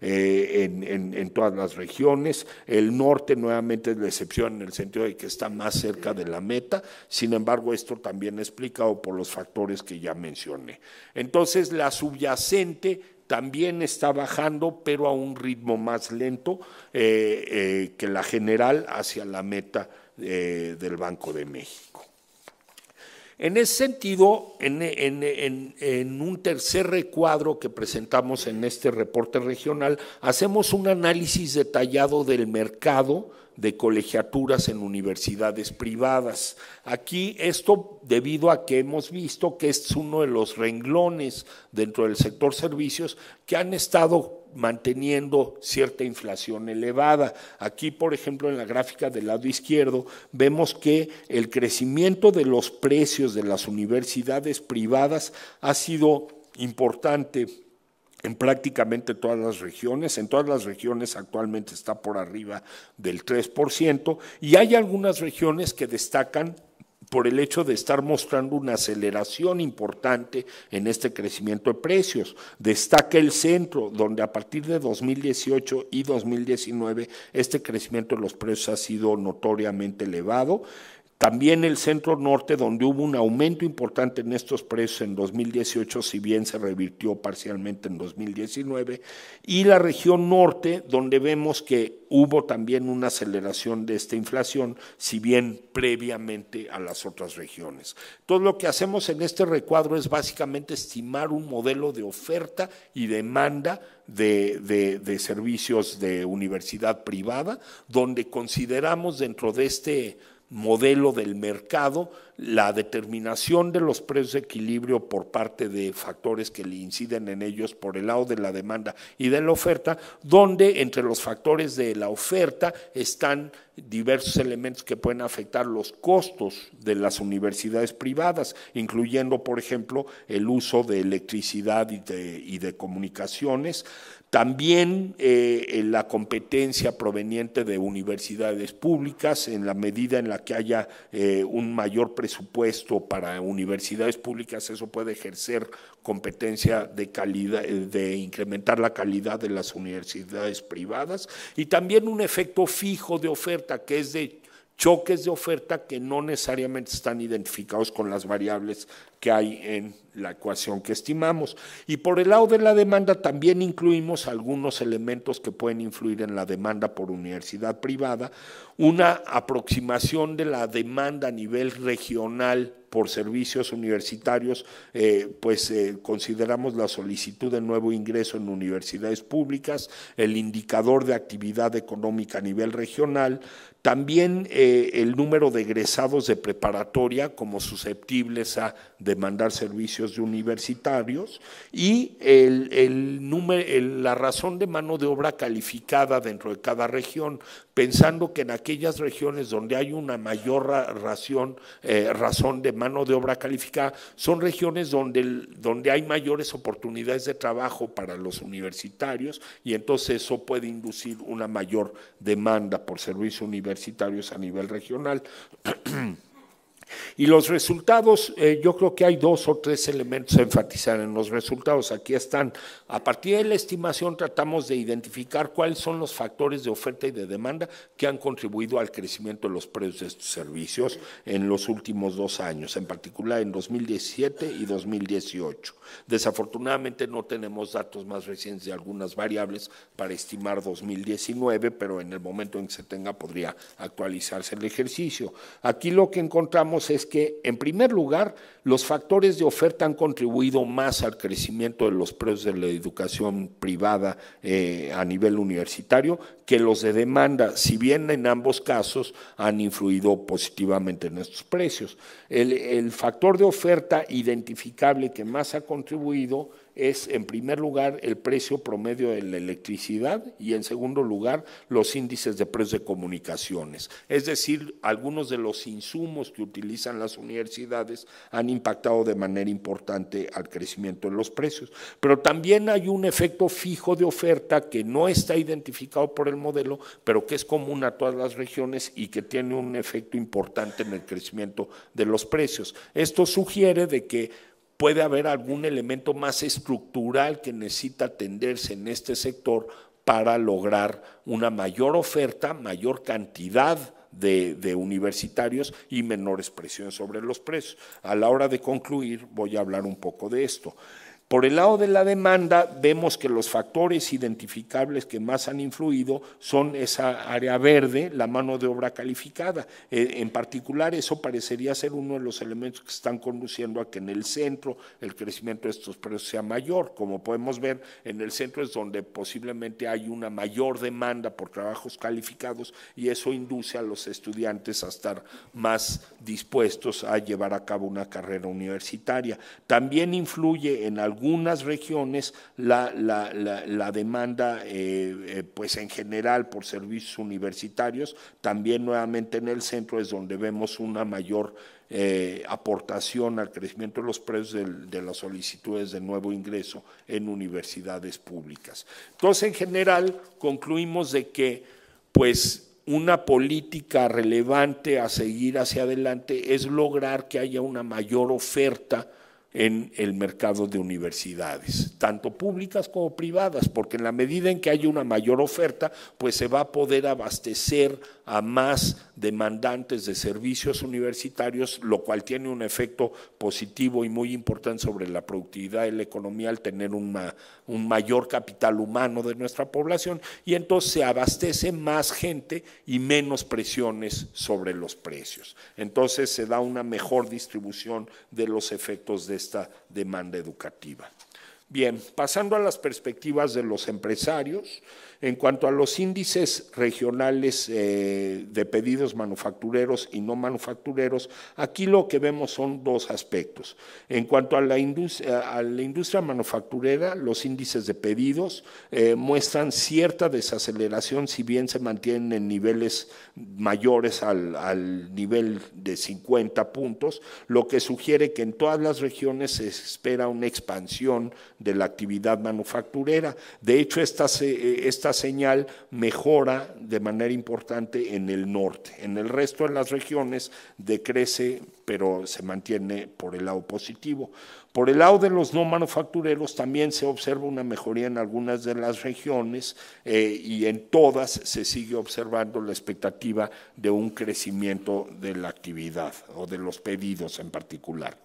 eh, en, en todas las regiones. El norte nuevamente es la excepción en el sentido de que está más cerca de la meta. Sin embargo, esto también explicado por los factores que ya mencioné. Entonces, la subyacente también está bajando, pero a un ritmo más lento eh, eh, que la general hacia la meta eh, del Banco de México. En ese sentido, en, un tercer recuadro que presentamos en este reporte regional, hacemos un análisis detallado del mercado de colegiaturas en universidades privadas. Aquí esto debido a que hemos visto que es uno de los renglones dentro del sector servicios que han estado manteniendo cierta inflación elevada. Aquí, por ejemplo, en la gráfica del lado izquierdo, vemos que el crecimiento de los precios de las universidades privadas ha sido importante en prácticamente todas las regiones. En todas las regiones actualmente está por arriba del 3% y hay algunas regiones que destacan por el hecho de estar mostrando una aceleración importante en este crecimiento de precios. Destaca el centro, donde a partir de 2018 y 2019 este crecimiento de los precios ha sido notoriamente elevado. También el centro norte, donde hubo un aumento importante en estos precios en 2018, si bien se revirtió parcialmente en 2019, y la región norte, donde vemos que hubo también una aceleración de esta inflación, si bien previamente a las otras regiones. Todo lo que hacemos en este recuadro es básicamente estimar un modelo de oferta y demanda de, de servicios de universidad privada, donde consideramos dentro de este modelo del mercado la determinación de los precios de equilibrio por parte de factores que le inciden en ellos por el lado de la demanda y de la oferta, donde entre los factores de la oferta están diversos elementos que pueden afectar los costos de las universidades privadas, incluyendo, por ejemplo, el uso de electricidad y de, y de comunicaciones, también eh, la competencia proveniente de universidades públicas, en la medida en la que haya eh, un mayor presupuesto para universidades públicas, eso puede ejercer competencia de calidad, de incrementar la calidad de las universidades privadas y también un efecto fijo de oferta que es de choques de oferta que no necesariamente están identificados con las variables que hay en la ecuación que estimamos. Y por el lado de la demanda también incluimos algunos elementos que pueden influir en la demanda por universidad privada, una aproximación de la demanda a nivel regional por servicios universitarios, eh, pues eh, consideramos la solicitud de nuevo ingreso en universidades públicas, el indicador de actividad económica a nivel regional, también eh, el número de egresados de preparatoria como susceptibles a demandar servicios universitarios y el, número, la razón de mano de obra calificada dentro de cada región, pensando que en aquellas regiones donde hay una mayor ración, eh, razón de mano de obra calificada, son regiones donde, donde hay mayores oportunidades de trabajo para los universitarios y entonces eso puede inducir una mayor demanda por servicios universitarios a nivel regional. Y los resultados, eh, yo creo que hay dos o tres elementos a enfatizar en los resultados. Aquí están. A partir de la estimación tratamos de identificar cuáles son los factores de oferta y de demanda que han contribuido al crecimiento de los precios de estos servicios en los últimos dos años, en particular en 2017 y 2018. Desafortunadamente no tenemos datos más recientes de algunas variables para estimar 2019, pero en el momento en que se tenga podría actualizarse el ejercicio. Aquí lo que encontramos es que, en primer lugar, los factores de oferta han contribuido más al crecimiento de los precios de la educación privada eh, a nivel universitario que los de demanda, si bien en ambos casos han influido positivamente en estos precios. el factor de oferta identificable que más ha contribuido es, en primer lugar, el precio promedio de la electricidad y, en segundo lugar, los índices de precios de comunicaciones. Es decir, algunos de los insumos que utilizan las universidades han impactado de manera importante al crecimiento de los precios. Pero también hay un efecto fijo de oferta que no está identificado por el modelo, pero que es común a todas las regiones y que tiene un efecto importante en el crecimiento de los precios. Esto sugiere de que puede haber algún elemento más estructural que necesita atenderse en este sector para lograr una mayor oferta, mayor cantidad de, universitarios y menores presiones sobre los precios. A la hora de concluir voy a hablar un poco de esto. Por el lado de la demanda, vemos que los factores identificables que más han influido son esa área verde, la mano de obra calificada. Eh, en particular, eso parecería ser uno de los elementos que están conduciendo a que en el centro el crecimiento de estos precios sea mayor. Como podemos ver, en el centro es donde posiblemente hay una mayor demanda por trabajos calificados y eso induce a los estudiantes a estar más dispuestos a llevar a cabo una carrera universitaria. También influye en algún algunas regiones la, demanda, eh, eh, pues en general por servicios universitarios, también nuevamente en el centro es donde vemos una mayor eh, aportación al crecimiento de los precios de, de, las solicitudes de nuevo ingreso en universidades públicas. Entonces, en general, concluimos de que, pues, una política relevante a seguir hacia adelante es lograr que haya una mayor oferta en el mercado de universidades, tanto públicas como privadas, porque en la medida en que hay una mayor oferta, pues se va a poder abastecer a más demandantes de servicios universitarios, lo cual tiene un efecto positivo y muy importante sobre la productividad de la economía al tener un mayor capital humano de nuestra población y entonces se abastece más gente y menos presiones sobre los precios. Entonces se da una mejor distribución de los efectos de esta demanda educativa. Bien, pasando a las perspectivas de los empresarios, en cuanto a los índices regionales eh, de pedidos manufactureros y no manufactureros, aquí lo que vemos son dos aspectos. En cuanto a la industria, manufacturera, los índices de pedidos eh, muestran cierta desaceleración, si bien se mantienen en niveles mayores al, nivel de 50 puntos, lo que sugiere que en todas las regiones se espera una expansión de la actividad manufacturera. De hecho, estas eh, señal mejora de manera importante en el norte. En el resto de las regiones decrece, pero se mantiene por el lado positivo. Por el lado de los no manufactureros también se observa una mejoría en algunas de las regiones eh, y en todas se sigue observando la expectativa de un crecimiento de la actividad o de los pedidos en particular.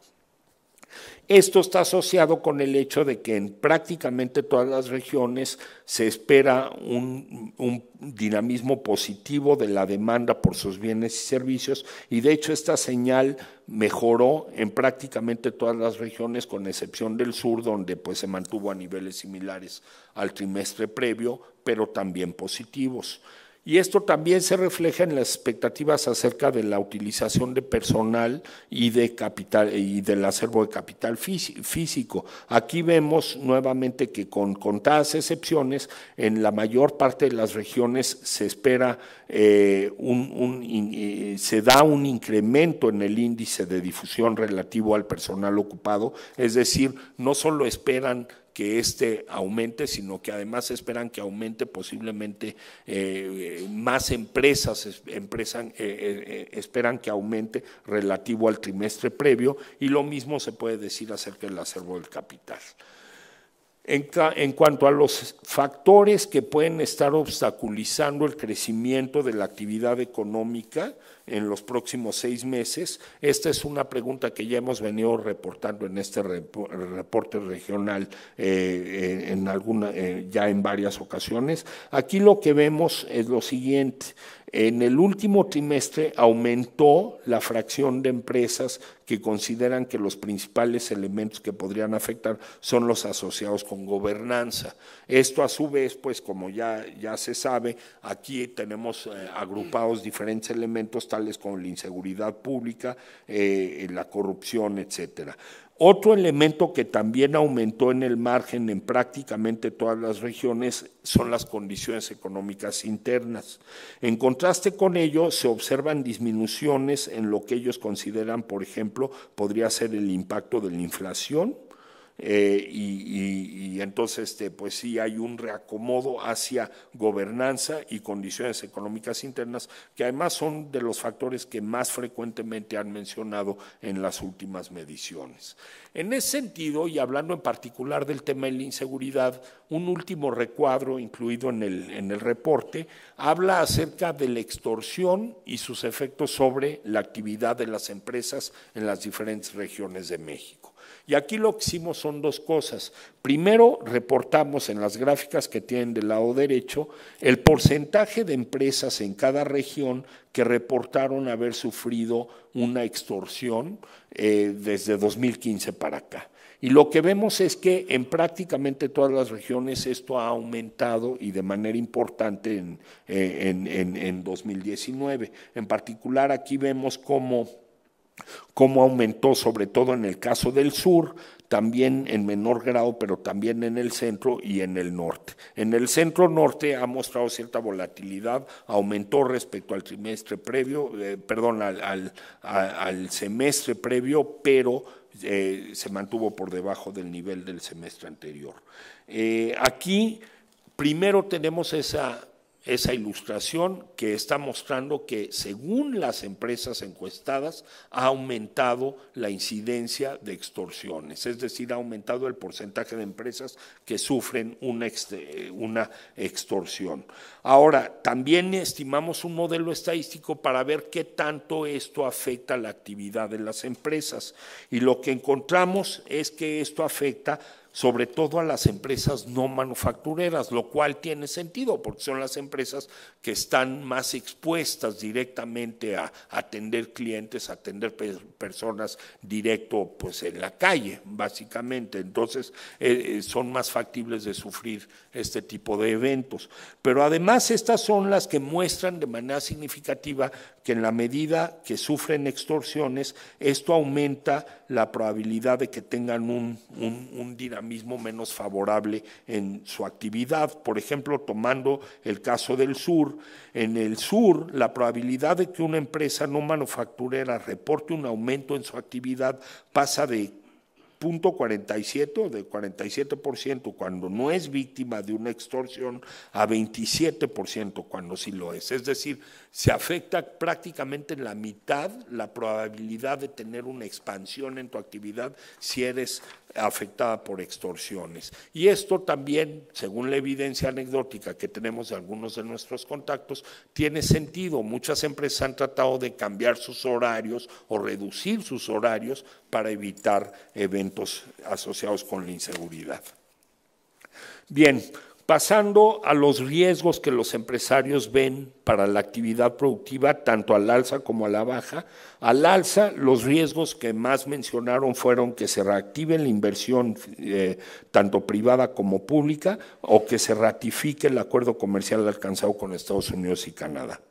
Esto está asociado con el hecho de que en prácticamente todas las regiones se espera un, dinamismo positivo de la demanda por sus bienes y servicios y de hecho esta señal mejoró en prácticamente todas las regiones con excepción del sur donde pues se mantuvo a niveles similares al trimestre previo pero también positivos. Y esto también se refleja en las expectativas acerca de la utilización de personal y, de capital, y del acervo de capital físico. Aquí vemos nuevamente que con contadas excepciones, en la mayor parte de las regiones se espera eh, eh, se da un incremento en el índice de difusión relativo al personal ocupado, es decir, no solo esperan que este aumente, sino que además esperan que aumente posiblemente eh, eh, más empresas, eh, esperan que aumente relativo al trimestre previo y lo mismo se puede decir acerca del acervo del capital. en, cuanto a los factores que pueden estar obstaculizando el crecimiento de la actividad económica, en los próximos seis meses? Esta es una pregunta que ya hemos venido reportando en este reporte regional eh, eh, en alguna, eh, ya en varias ocasiones. Aquí lo que vemos es lo siguiente. En el último trimestre aumentó la fracción de empresas que consideran que los principales elementos que podrían afectar son los asociados con gobernanza. Esto a su vez, pues como ya, ya se sabe, aquí tenemos eh, agrupados diferentes elementos tales como la inseguridad pública, eh, la corrupción, etcétera. Otro elemento que también aumentó en el margen en prácticamente todas las regiones son las condiciones económicas internas. En contraste con ello, se observan disminuciones en lo que ellos consideran, por ejemplo, podría ser el impacto de la inflación eh, y, entonces este, pues sí hay un reacomodo hacia gobernanza y condiciones económicas internas, que además son de los factores que más frecuentemente han mencionado en las últimas mediciones. En ese sentido, y hablando en particular del tema de la inseguridad, un último recuadro incluido en el, en el reporte habla acerca de la extorsión y sus efectos sobre la actividad de las empresas en las diferentes regiones de México. Y aquí lo que hicimos son dos cosas. Primero, reportamos en las gráficas que tienen del lado derecho el porcentaje de empresas en cada región que reportaron haber sufrido una extorsión eh, desde 2015 para acá. Y lo que vemos es que en prácticamente todas las regiones esto ha aumentado y de manera importante en, eh, en 2019. En particular aquí vemos cómo cómo aumentó, sobre todo en el caso del sur, también en menor grado, pero también en el centro y en el norte. En el centro norte ha mostrado cierta volatilidad, aumentó respecto al trimestre previo, eh, perdón, al, semestre previo, pero eh, se mantuvo por debajo del nivel del semestre anterior. Eh, aquí primero tenemos esa esa ilustración que está mostrando que según las empresas encuestadas ha aumentado la incidencia de extorsiones, es decir, ha aumentado el porcentaje de empresas que sufren una, eh, extorsión. Ahora, también estimamos un modelo estadístico para ver qué tanto esto afecta a la actividad de las empresas y lo que encontramos es que esto afecta sobre todo a las empresas no manufactureras, lo cual tiene sentido porque son las empresas que están más expuestas directamente a atender clientes, a atender personas directo pues en la calle, básicamente. Entonces eh, eh, son más factibles de sufrir este tipo de eventos. Pero además estas son las que muestran de manera significativa que en la medida que sufren extorsiones, esto aumenta la probabilidad de que tengan un, dinamismo menos favorable en su actividad. Por ejemplo, tomando el caso del sur, en el sur la probabilidad de que una empresa no manufacturera reporte un aumento en su actividad pasa de 47 de 47% cuando no es víctima de una extorsión a 27% cuando sí lo es. Es decir, se afecta prácticamente la mitad la probabilidad de tener una expansión en tu actividad si eres afectada por extorsiones. Y esto también, según la evidencia anecdótica que tenemos de algunos de nuestros contactos, tiene sentido. Muchas empresas han tratado de cambiar sus horarios o reducir sus horarios para evitar eventos asociados con la inseguridad. Bien, Pasando a los riesgos que los empresarios ven para la actividad productiva, tanto al alza como a la baja, al alza los riesgos que más mencionaron fueron que se reactive la inversión eh, tanto privada como pública o que se ratifique el acuerdo comercial alcanzado con Estados Unidos y Canadá.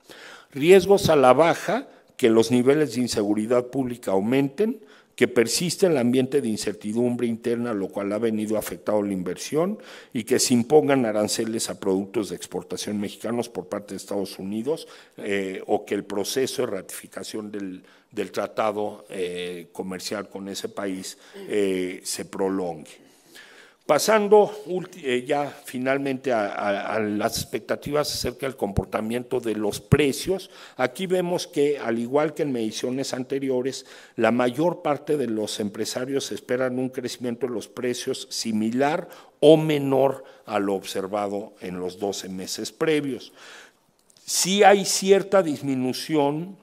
Riesgos a la baja, que los niveles de inseguridad pública aumenten, que persiste el ambiente de incertidumbre interna, lo cual ha venido afectado la inversión, y que se impongan aranceles a productos de exportación mexicanos por parte de Estados Unidos, eh, o que el proceso de ratificación del, tratado eh, comercial con ese país eh, se prolongue. Pasando eh, ya finalmente a, las expectativas acerca del comportamiento de los precios, aquí vemos que, al igual que en mediciones anteriores, la mayor parte de los empresarios esperan un crecimiento de los precios similar o menor a lo observado en los 12 meses previos. Sí hay cierta disminución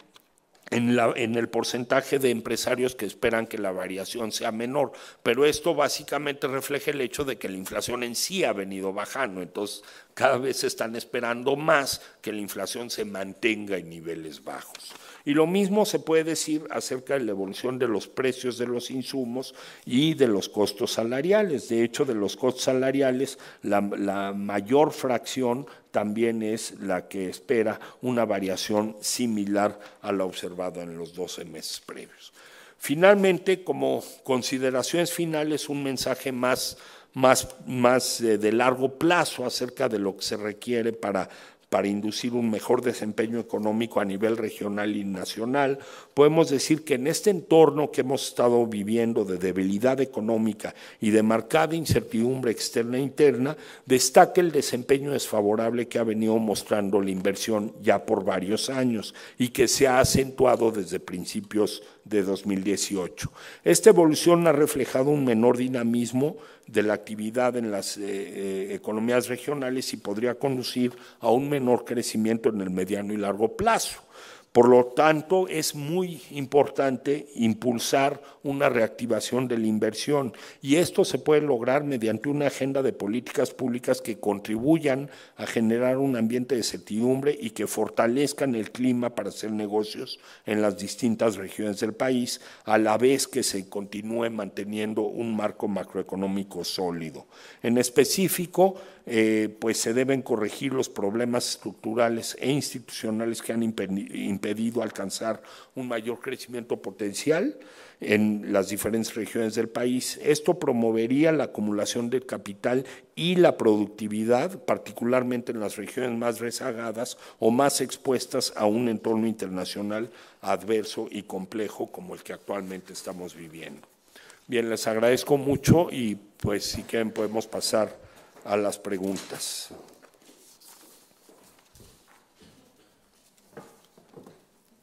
en, el porcentaje de empresarios que esperan que la variación sea menor. Pero esto básicamente refleja el hecho de que la inflación en sí ha venido bajando. Entonces, cada vez están esperando más que la inflación se mantenga en niveles bajos. Y lo mismo se puede decir acerca de la evolución de los precios de los insumos y de los costos salariales. De hecho, de los costos salariales, la, la mayor fracción también es la que espera una variación similar a la observada en los 12 meses previos. Finalmente, como consideraciones finales, un mensaje más más, más eh, de largo plazo acerca de lo que se requiere para inducir un mejor desempeño económico a nivel regional y nacional, podemos decir que en este entorno que hemos estado viviendo de debilidad económica y de marcada incertidumbre externa e interna, destaca el desempeño desfavorable que ha venido mostrando la inversión ya por varios años y que se ha acentuado desde principios de 2018. Esta evolución ha reflejado un menor dinamismo de la actividad en las eh, eh, economías regionales y podría conducir a un menor crecimiento en el mediano y largo plazo. Por lo tanto, es muy importante impulsar una reactivación de la inversión y esto se puede lograr mediante una agenda de políticas públicas que contribuyan a generar un ambiente de certidumbre y que fortalezcan el clima para hacer negocios en las distintas regiones del país, a la vez que se continúe manteniendo un marco macroeconómico sólido. En específico, eh, pues se deben corregir los problemas estructurales e institucionales que han impedido alcanzar un mayor crecimiento potencial en las diferentes regiones del país. Esto promovería la acumulación de capital y la productividad, particularmente en las regiones más rezagadas o más expuestas a un entorno internacional adverso y complejo como el que actualmente estamos viviendo. Bien, les agradezco mucho y pues si quieren podemos pasar a las preguntas.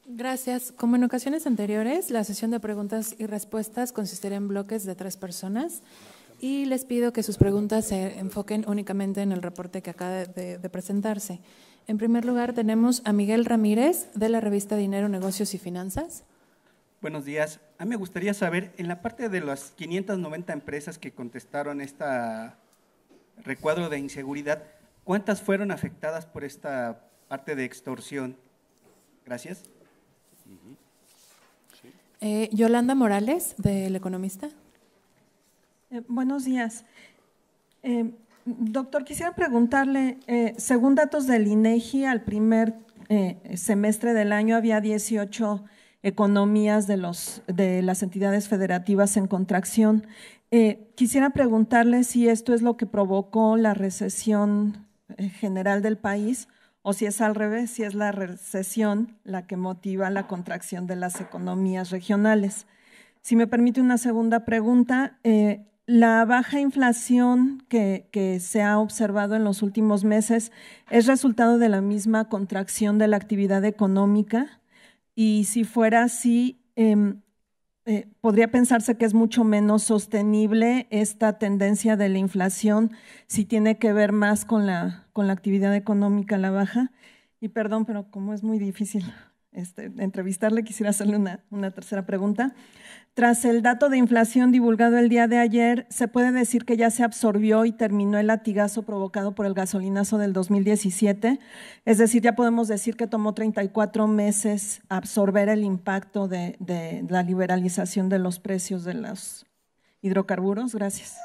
Gracias. Como en ocasiones anteriores, la sesión de preguntas y respuestas consistirá en bloques de tres personas y les pido que sus preguntas se enfoquen únicamente en el reporte que acaba de, presentarse. En primer lugar, tenemos a Miguel Ramírez de la revista Dinero, Negocios y Finanzas. Buenos días. A mí me gustaría saber, en la parte de las 590 empresas que contestaron esta recuadro de inseguridad, ¿cuántas fueron afectadas por esta parte de extorsión? Gracias. Eh, Yolanda Morales, del Economista. Eh, buenos días. Eh, doctor, quisiera preguntarle, según datos del INEGI, al primer semestre del año había 18 economías de, los, de las entidades federativas en contracción. Eh, quisiera preguntarle si esto es lo que provocó la recesión eh, general del país o si es al revés, si es la recesión la que motiva la contracción de las economías regionales. Si me permite una segunda pregunta, eh, la baja inflación que, se ha observado en los últimos meses es resultado de la misma contracción de la actividad económica y si fuera así, eh, eh, podría pensarse que es mucho menos sostenible esta tendencia de la inflación si tiene que ver más con la, con la actividad económica a la baja. Y perdón, pero como es muy difícil este, entrevistarle, quisiera hacerle una, tercera pregunta. Tras el dato de inflación divulgado el día de ayer, ¿se puede decir que ya se absorbió y terminó el latigazo provocado por el gasolinazo del 2017? Es decir, ya podemos decir que tomó 34 meses absorber el impacto de, de la liberalización de los precios de los hidrocarburos. Gracias.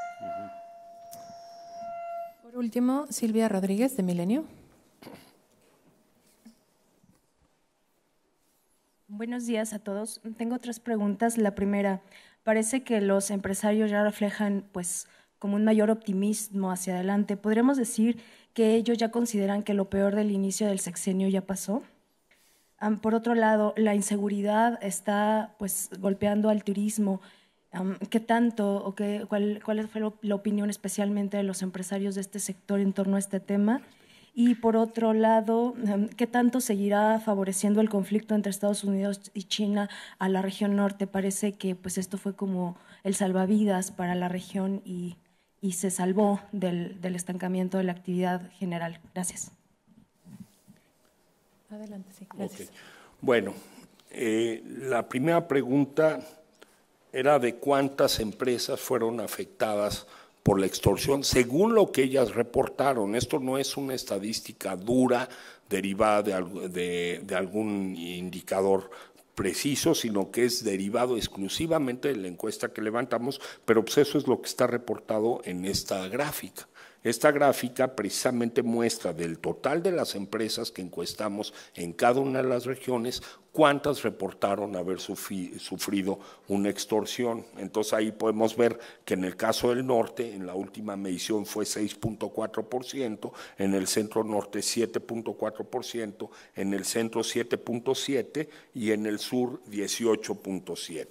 Por último, Silvia Rodríguez de Milenio. Buenos días a todos. Tengo tres preguntas. La primera, parece que los empresarios ya reflejan pues como un mayor optimismo hacia adelante. ¿Podríamos decir que ellos ya consideran que lo peor del inicio del sexenio ya pasó? por otro lado, la inseguridad está pues golpeando al turismo. ¿Qué tanto o qué, cuál, cuál fue la opinión especialmente de los empresarios de este sector en torno a este tema? Y por otro lado, em, ¿qué tanto seguirá favoreciendo el conflicto entre Estados Unidos y China a la región norte? Parece que pues esto fue como el salvavidas para la región y, se salvó del, estancamiento de la actividad general. Gracias. Adelante, sí, Bueno, eh, la primera pregunta era de cuántas empresas fueron afectadas por la extorsión, según lo que ellas reportaron. Esto no es una estadística dura derivada de, algún indicador preciso, sino que es derivado exclusivamente de la encuesta que levantamos, pero pues eso es lo que está reportado en esta gráfica. Esta gráfica precisamente muestra del total de las empresas que encuestamos en cada una de las regiones cuántas reportaron haber sufrido una extorsión. Entonces ahí podemos ver que en el caso del norte, en la última medición fue 6.4%, en el centro norte 7.4%, en el centro 7.7% y en el sur 18.7%.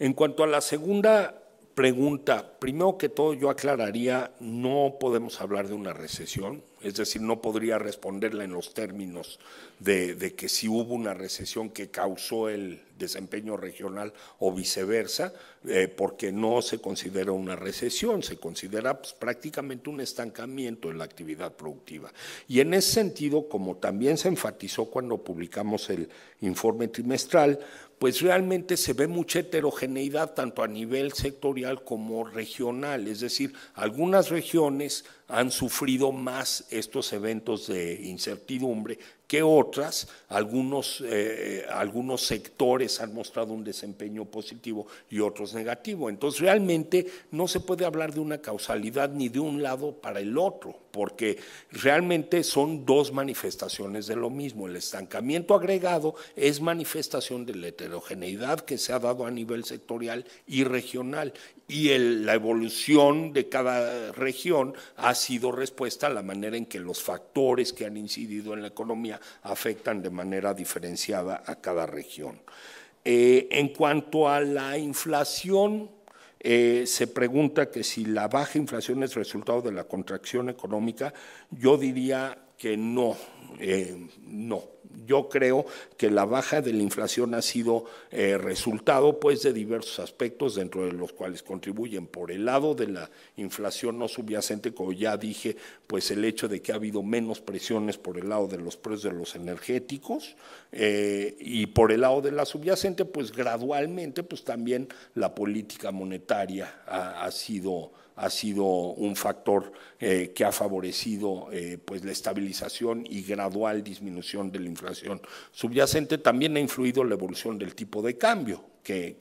En cuanto a la segunda pregunta, primero que todo yo aclararía, no podemos hablar de una recesión, es decir, no podría responderla en los términos de, de que si hubo una recesión que causó el, desempeño regional o viceversa, eh, porque no se considera una recesión, se considera pues, prácticamente un estancamiento en la actividad productiva. Y en ese sentido, como también se enfatizó cuando publicamos el informe trimestral, pues realmente se ve mucha heterogeneidad tanto a nivel sectorial como regional, es decir, algunas regiones han sufrido más estos eventos de incertidumbre que otras. Algunos, eh, eh, algunos sectores han mostrado un desempeño positivo y otros negativo. Entonces, realmente no se puede hablar de una causalidad ni de un lado para el otro porque realmente son dos manifestaciones de lo mismo. El estancamiento agregado es manifestación de la heterogeneidad que se ha dado a nivel sectorial y regional y la evolución de cada región ha sido respuesta a la manera en que los factores que han incidido en la economía afectan de manera diferenciada a cada región. Eh, en cuanto a la inflación, eh, se pregunta que si la baja inflación es resultado de la contracción económica, yo diría que no, eh, no. Yo creo que la baja de la inflación ha sido eh, resultado pues, de diversos aspectos, dentro de los cuales contribuyen por el lado de la inflación no subyacente, como ya dije, pues el hecho de que ha habido menos presiones por el lado de los precios de los energéticos eh, y por el lado de la subyacente, pues gradualmente pues, también la política monetaria ha sido ha sido un factor eh, que ha favorecido eh, pues la estabilización y gradual disminución de la inflación subyacente. También ha influido la evolución del tipo de cambio, que,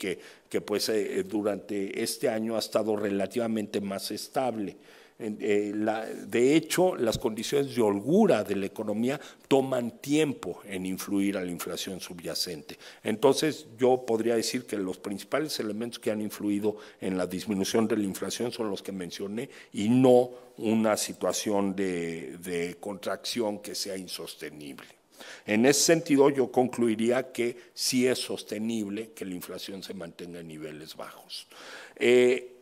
que, pues, eh, durante este año ha estado relativamente más estable. Eh, de hecho, las condiciones de holgura de la economía toman tiempo en influir a la inflación subyacente. Entonces, yo podría decir que los principales elementos que han influido en la disminución de la inflación son los que mencioné y no una situación de, contracción que sea insostenible. En ese sentido, yo concluiría que sí es sostenible que la inflación se mantenga en niveles bajos. Eh,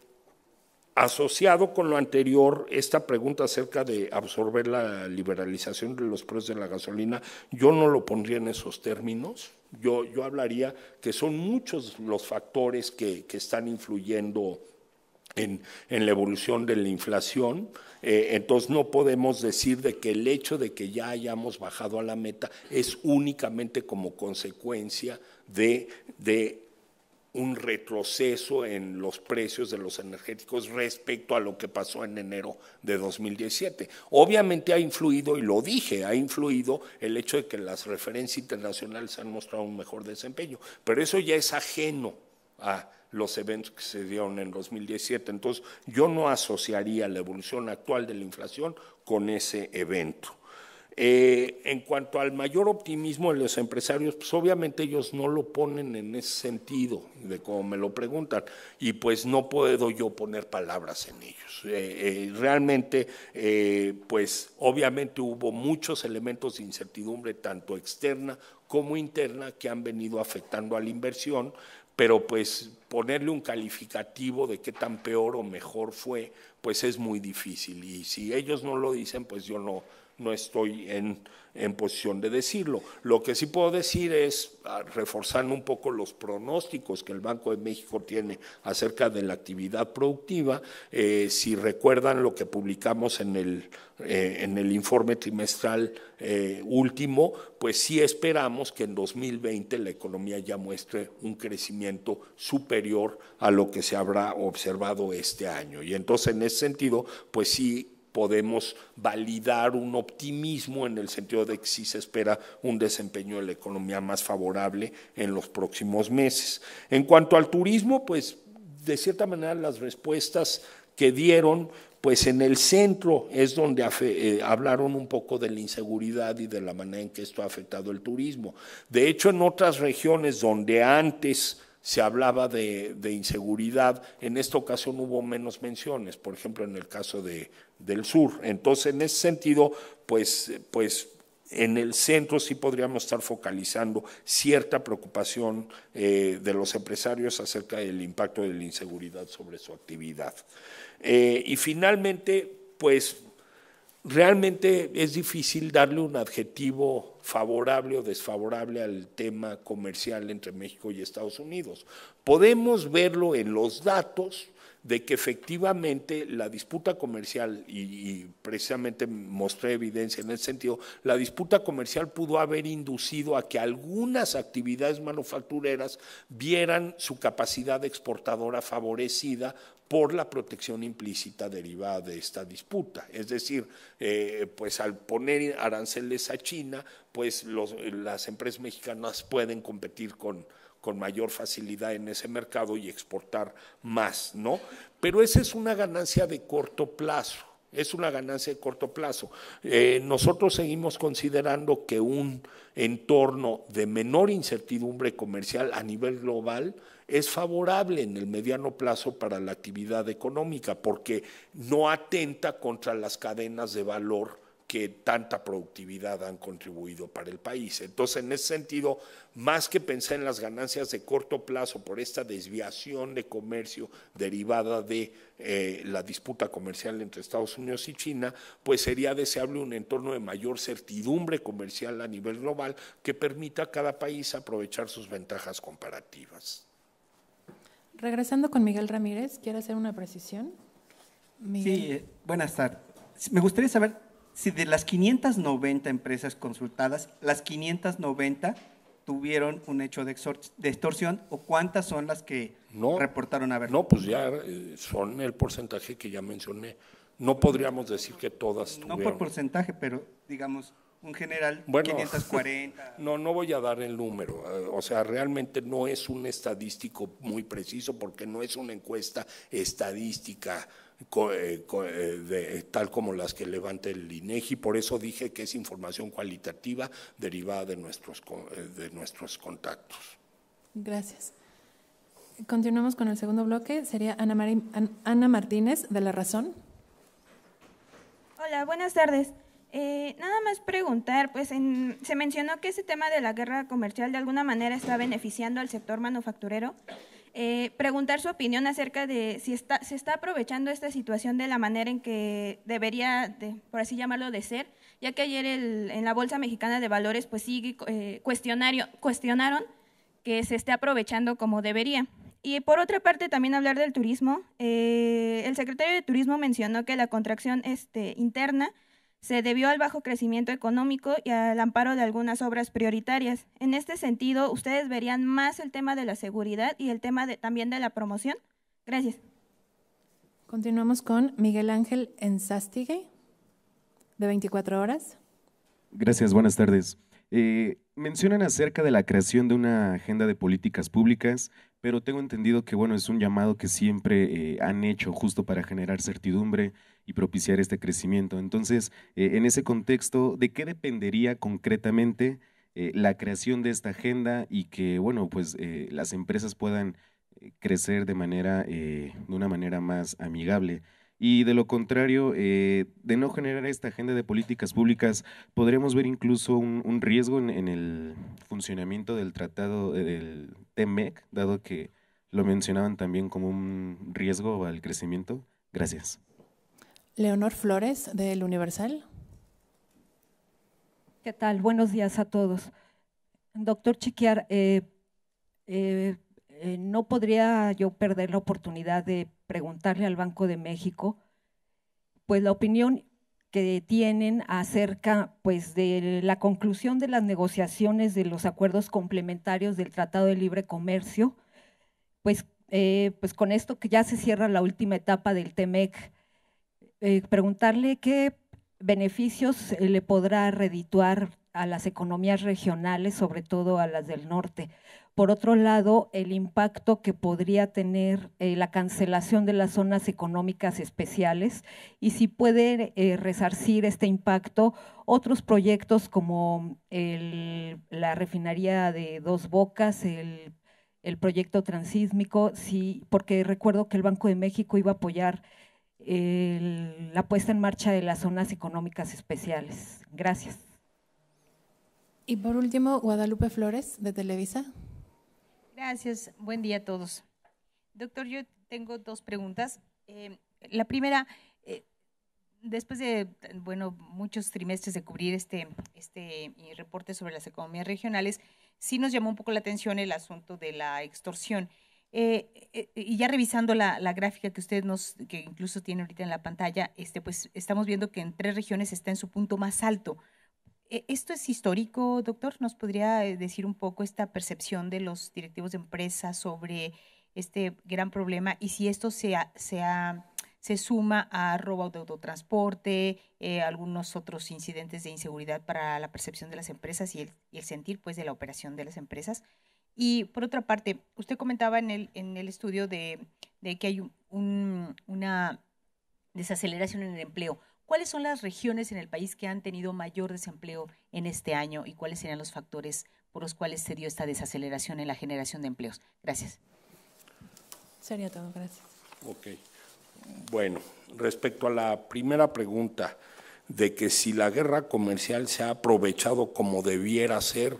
Asociado con lo anterior, esta pregunta acerca de absorber la liberalización de los precios de la gasolina, yo no lo pondría en esos términos. Yo, yo hablaría que son muchos los factores que, están influyendo en, la evolución de la inflación. Eh, entonces no podemos decir de que el hecho de que ya hayamos bajado a la meta es únicamente como consecuencia de un retroceso en los precios de los energéticos respecto a lo que pasó en enero de 2017. Obviamente ha influido, y lo dije, ha influido el hecho de que las referencias internacionales han mostrado un mejor desempeño, pero eso ya es ajeno a los eventos que se dieron en 2017. Entonces, yo no asociaría la evolución actual de la inflación con ese evento. Eh, en cuanto al mayor optimismo de los empresarios, pues obviamente ellos no lo ponen en ese sentido, de como me lo preguntan, y pues no puedo yo poner palabras en ellos. Eh, eh, realmente, pues obviamente hubo muchos elementos de incertidumbre, tanto externa como interna, que han venido afectando a la inversión, pero pues ponerle un calificativo de qué tan peor o mejor fue, pues es muy difícil. Y si ellos no lo dicen, pues yo no no estoy en, posición de decirlo. Lo que sí puedo decir es, ah, reforzando un poco los pronósticos que el Banco de México tiene acerca de la actividad productiva, eh, si recuerdan lo que publicamos en el, eh, en el informe trimestral eh, último, pues sí esperamos que en 2020 la economía ya muestre un crecimiento superior a lo que se habrá observado este año. Y entonces, en ese sentido, pues sí podemos validar un optimismo en el sentido de que sí se espera un desempeño de la economía más favorable en los próximos meses. En cuanto al turismo, pues de cierta manera las respuestas que dieron pues en el centro es donde eh, hablaron un poco de la inseguridad y de la manera en que esto ha afectado el turismo. De hecho, en otras regiones donde antes se hablaba de, inseguridad, en esta ocasión hubo menos menciones, por ejemplo, en el caso del sur. Entonces, en ese sentido, pues, pues en el centro sí podríamos estar focalizando cierta preocupación eh, de los empresarios acerca del impacto de la inseguridad sobre su actividad. Eh, y finalmente, pues realmente es difícil darle un adjetivo favorable o desfavorable al tema comercial entre México y Estados Unidos. Podemos verlo en los datos de que efectivamente la disputa comercial, y, precisamente mostré evidencia en el sentido, la disputa comercial pudo haber inducido a que algunas actividades manufactureras vieran su capacidad exportadora favorecida por la protección implícita derivada de esta disputa. Es decir, eh, pues al poner aranceles a China, pues las empresas mexicanas pueden competir con, con mayor facilidad en ese mercado y exportar más, ¿no? Pero esa es una ganancia de corto plazo, es una ganancia de corto plazo. Eh, nosotros seguimos considerando que un entorno de menor incertidumbre comercial a nivel global es favorable en el mediano plazo para la actividad económica porque no atenta contra las cadenas de valor que tanta productividad han contribuido para el país. Entonces, en ese sentido, más que pensar en las ganancias de corto plazo por esta desviación de comercio derivada de eh, la disputa comercial entre Estados Unidos y China, pues sería deseable un entorno de mayor certidumbre comercial a nivel global que permita a cada país aprovechar sus ventajas comparativas. Regresando con Miguel Ramírez, ¿quiere hacer una precisión? Sí, eh, buenas tardes. Me gustaría saber si de las 590 empresas consultadas, las 590 tuvieron un hecho de, extorsión o cuántas son las que reportaron haber. No, pues ya eh, son el porcentaje que ya mencioné. No podríamos decir que todas tuvieron. No por porcentaje, pero digamos un general 540. No, no voy a dar el número. Eh, o sea, realmente no es un estadístico muy preciso porque no es una encuesta estadística. Eh, eh, de, tal como las que levanta el INEGI, e por eso dije que es información cualitativa derivada de nuestros, de nuestros contactos. Gracias. Continuamos con el segundo bloque. Sería Ana, Ana Martínez, de La Razón. Hola, buenas tardes. Eh, nada más preguntar, pues se mencionó que ese tema de la guerra comercial de alguna manera está beneficiando al sector manufacturero. Eh, preguntar su opinión acerca de si se está aprovechando esta situación de la manera en que debería, por así llamarlo, de ser, ya que ayer en la Bolsa Mexicana de Valores, pues sí, eh, cuestionaron que se esté aprovechando como debería. Y por otra parte, también hablar del turismo. el secretario de Turismo mencionó que la contracción este, interna se debió al bajo crecimiento económico y al amparo de algunas obras prioritarias. En este sentido, ¿ustedes verían más el tema de la seguridad y el tema también de la promoción? Gracias. Continuamos con Miguel Ángel Enzastigue de 24 horas. Gracias, buenas tardes. Eh, mencionan acerca de la creación de una agenda de políticas públicas, pero tengo entendido que bueno, es un llamado que siempre eh, han hecho justo para generar certidumbre y propiciar este crecimiento. Entonces, eh, en ese contexto, ¿de qué dependería concretamente eh, la creación de esta agenda y que bueno, pues las empresas puedan crecer de manera de una manera más amigable? y de lo contrario, eh, de no generar esta agenda de políticas públicas, podríamos ver incluso un, riesgo en, el funcionamiento del tratado eh, del TEMEC, dado que lo mencionaban también como un riesgo al crecimiento. Gracias. Leonor Flores, del Universal. ¿Qué tal? Buenos días a todos. Doctor Chiquiar, eh, no podría yo perder la oportunidad de preguntarle al Banco de México, pues la opinión que tienen acerca pues de la conclusión de las negociaciones de los acuerdos complementarios del Tratado de Libre Comercio, pues, eh, pues con esto que ya se cierra la última etapa del TEMEC, eh, preguntarle qué beneficios le podrá redituar a las economías regionales, sobre todo a las del norte. Por otro lado, el impacto que podría tener eh, la cancelación de las zonas económicas especiales y si puede eh, resarcir este impacto otros proyectos como la refinería de Dos Bocas, el, proyecto transísmico, porque recuerdo que el Banco de México iba a apoyar la puesta en marcha de las zonas económicas especiales. Gracias. Y por último, Guadalupe Flores, de Televisa. Gracias, buen día a todos. Doctor, yo tengo dos preguntas. Eh, la primera, eh, después de bueno, muchos trimestres de cubrir este, este eh, reporte sobre las economías regionales, sí nos llamó un poco la atención el asunto de la extorsión. y ya revisando la, la, gráfica que usted nos, que incluso tiene ahorita en la pantalla, este, pues estamos viendo que en tres regiones está en su punto más alto. Eh, ¿Esto es histórico, doctor? ¿Nos podría eh, decir un poco esta percepción de los directivos de empresas sobre este gran problema y si esto se, suma a robo de autotransporte, eh, algunos otros incidentes de inseguridad para la percepción de las empresas y el, sentir pues, de la operación de las empresas? Y por otra parte, usted comentaba en el, estudio de, que hay una desaceleración en el empleo. ¿Cuáles son las regiones en el país que han tenido mayor desempleo en este año y cuáles serían los factores por los cuales se dio esta desaceleración en la generación de empleos? Gracias. Sería todo, gracias. Ok. Bueno, respecto a la primera pregunta de que si la guerra comercial se ha aprovechado como debiera ser,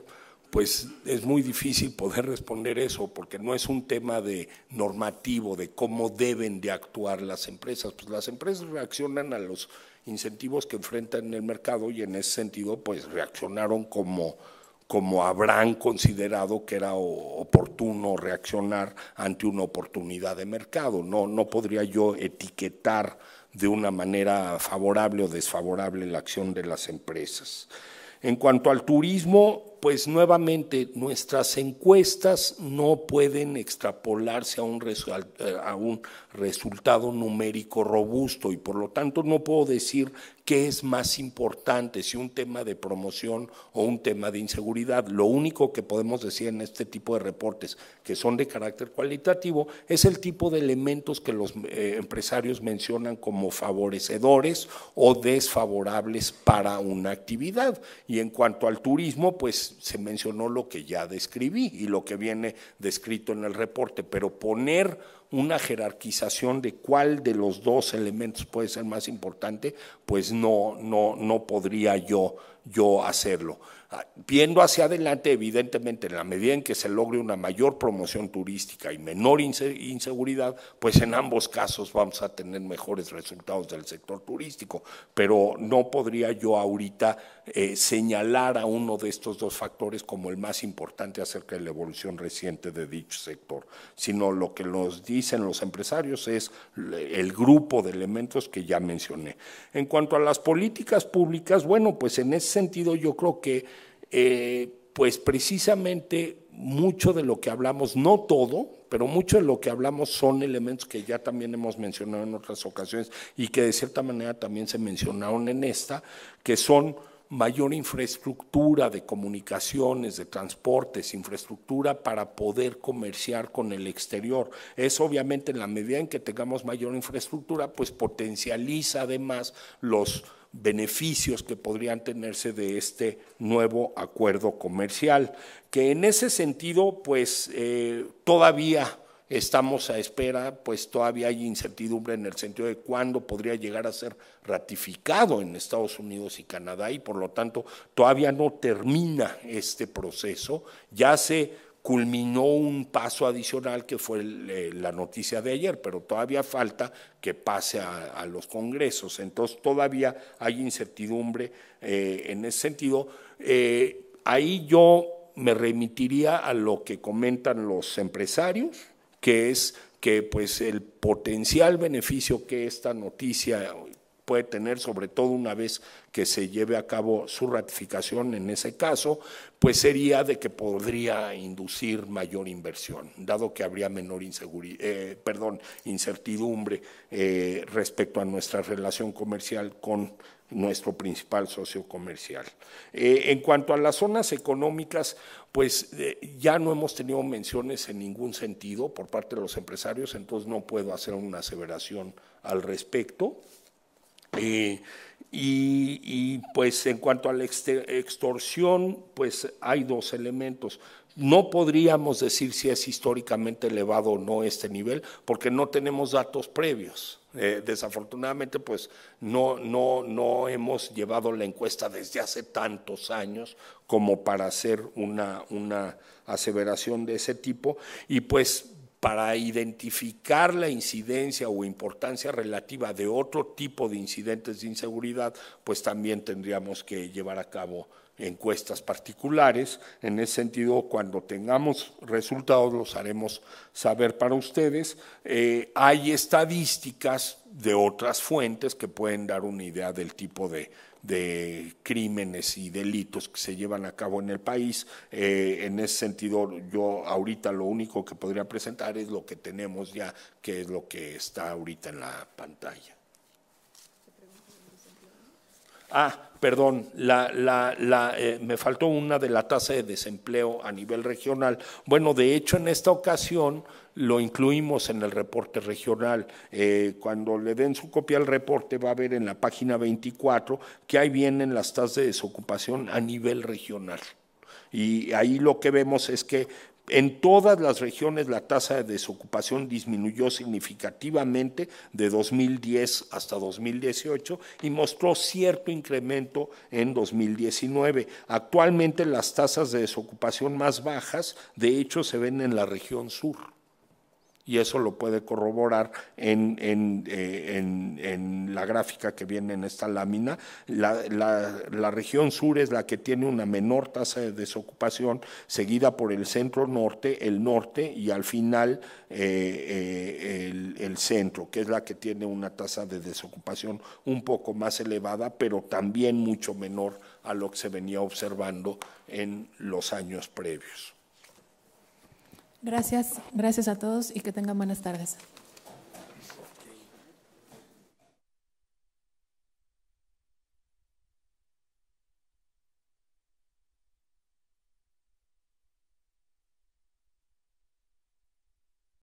pues es muy difícil poder responder eso, porque no es un tema de normativo, de cómo deben de actuar las empresas. Pues las empresas reaccionan a los incentivos que enfrentan en el mercado y en ese sentido pues reaccionaron como, como habrán considerado que era oportuno reaccionar ante una oportunidad de mercado. No, no podría yo etiquetar de una manera favorable o desfavorable la acción de las empresas. En cuanto al turismo, pues nuevamente nuestras encuestas no pueden extrapolarse a un, eh, a un, resultado numérico robusto y por lo tanto no puedo decir qué es más importante, si un tema de promoción o un tema de inseguridad. Lo único que podemos decir en este tipo de reportes que son de carácter cualitativo es el tipo de elementos que los eh, empresarios mencionan como favorecedores o desfavorables para una actividad. Y en cuanto al turismo, pues se mencionó lo que ya describí y lo que viene descrito en el reporte, pero poner una jerarquización de cuál de los dos elementos puede ser más importante, pues no, no, no podría yo, yo hacerlo. Ah, viendo hacia adelante, evidentemente, en la medida en que se logre una mayor promoción turística y menor inseguridad, pues en ambos casos vamos a tener mejores resultados del sector turístico. Pero no podría yo ahorita eh, señalar a uno de estos dos factores como el más importante acerca de la evolución reciente de dicho sector, sino lo que nos dice dicen los empresarios es el grupo de elementos que ya mencioné. En cuanto a las políticas públicas, bueno, pues en ese sentido yo creo que, eh, pues precisamente mucho de lo que hablamos, no todo, pero mucho de lo que hablamos son elementos que ya también hemos mencionado en otras ocasiones y que de cierta manera también se mencionaron en esta, que son mayor infraestructura de comunicaciones, de transportes, infraestructura para poder comerciar con el exterior. Es obviamente en la medida en que tengamos mayor infraestructura, pues potencializa además los beneficios que podrían tenerse de este nuevo acuerdo comercial, que en ese sentido, pues eh, todavía Estamos a espera, pues todavía hay incertidumbre en el sentido de cuándo podría llegar a ser ratificado en Estados Unidos y Canadá y por lo tanto todavía no termina este proceso. Ya se culminó un paso adicional que fue eh, la noticia de ayer, pero todavía falta que pase a, los congresos. Entonces todavía hay incertidumbre eh, en ese sentido. Eh, ahí yo me remitiría a lo que comentan los empresarios, que es que pues el potencial beneficio que esta noticia puede tener, sobre todo una vez que se lleve a cabo su ratificación en ese caso, pues sería de que podría inducir mayor inversión, dado que habría menor eh, incertidumbre eh, respecto a nuestra relación comercial con nuestro principal socio comercial. Eh, en cuanto a las zonas económicas, pues eh, ya no hemos tenido menciones en ningún sentido por parte de los empresarios, entonces no puedo hacer una aseveración al respecto. Eh, y, pues en cuanto a la extorsión, pues hay dos elementos. No podríamos decir si es históricamente elevado o no este nivel, porque no tenemos datos previos. Eh, desafortunadamente, pues no, hemos llevado la encuesta desde hace tantos años como para hacer una, una aseveración de ese tipo. Y pues para identificar la incidencia o importancia relativa de otro tipo de incidentes de inseguridad, pues también tendríamos que llevar a cabo encuestas particulares. En ese sentido, cuando tengamos resultados los haremos saber para ustedes. Eh, hay estadísticas de otras fuentes que pueden dar una idea del tipo de, crímenes y delitos que se llevan a cabo en el país. Eh, en ese sentido, yo ahorita lo único que podría presentar es lo que tenemos ya, que es lo que está ahorita en la pantalla. Ah, perdón, la, eh, me faltó una de la tasa de desempleo a nivel regional. Bueno, de hecho, en esta ocasión lo incluimos en el reporte regional. Eh, cuando le den su copia al reporte va a ver en la página 24 que ahí vienen las tasas de desocupación a nivel regional. Y ahí lo que vemos es que en todas las regiones la tasa de desocupación disminuyó significativamente de 2010 hasta 2018 y mostró cierto incremento en 2019. Actualmente las tasas de desocupación más bajas, de hecho, se ven en la región sur y eso lo puede corroborar eh, en, la gráfica que viene en esta lámina. La, región sur es la que tiene una menor tasa de desocupación, seguida por el centro norte, el norte y al final eh, eh, el, centro, que es la que tiene una tasa de desocupación un poco más elevada, pero también mucho menor a lo que se venía observando en los años previos. Gracias, gracias a todos y que tengan buenas tardes.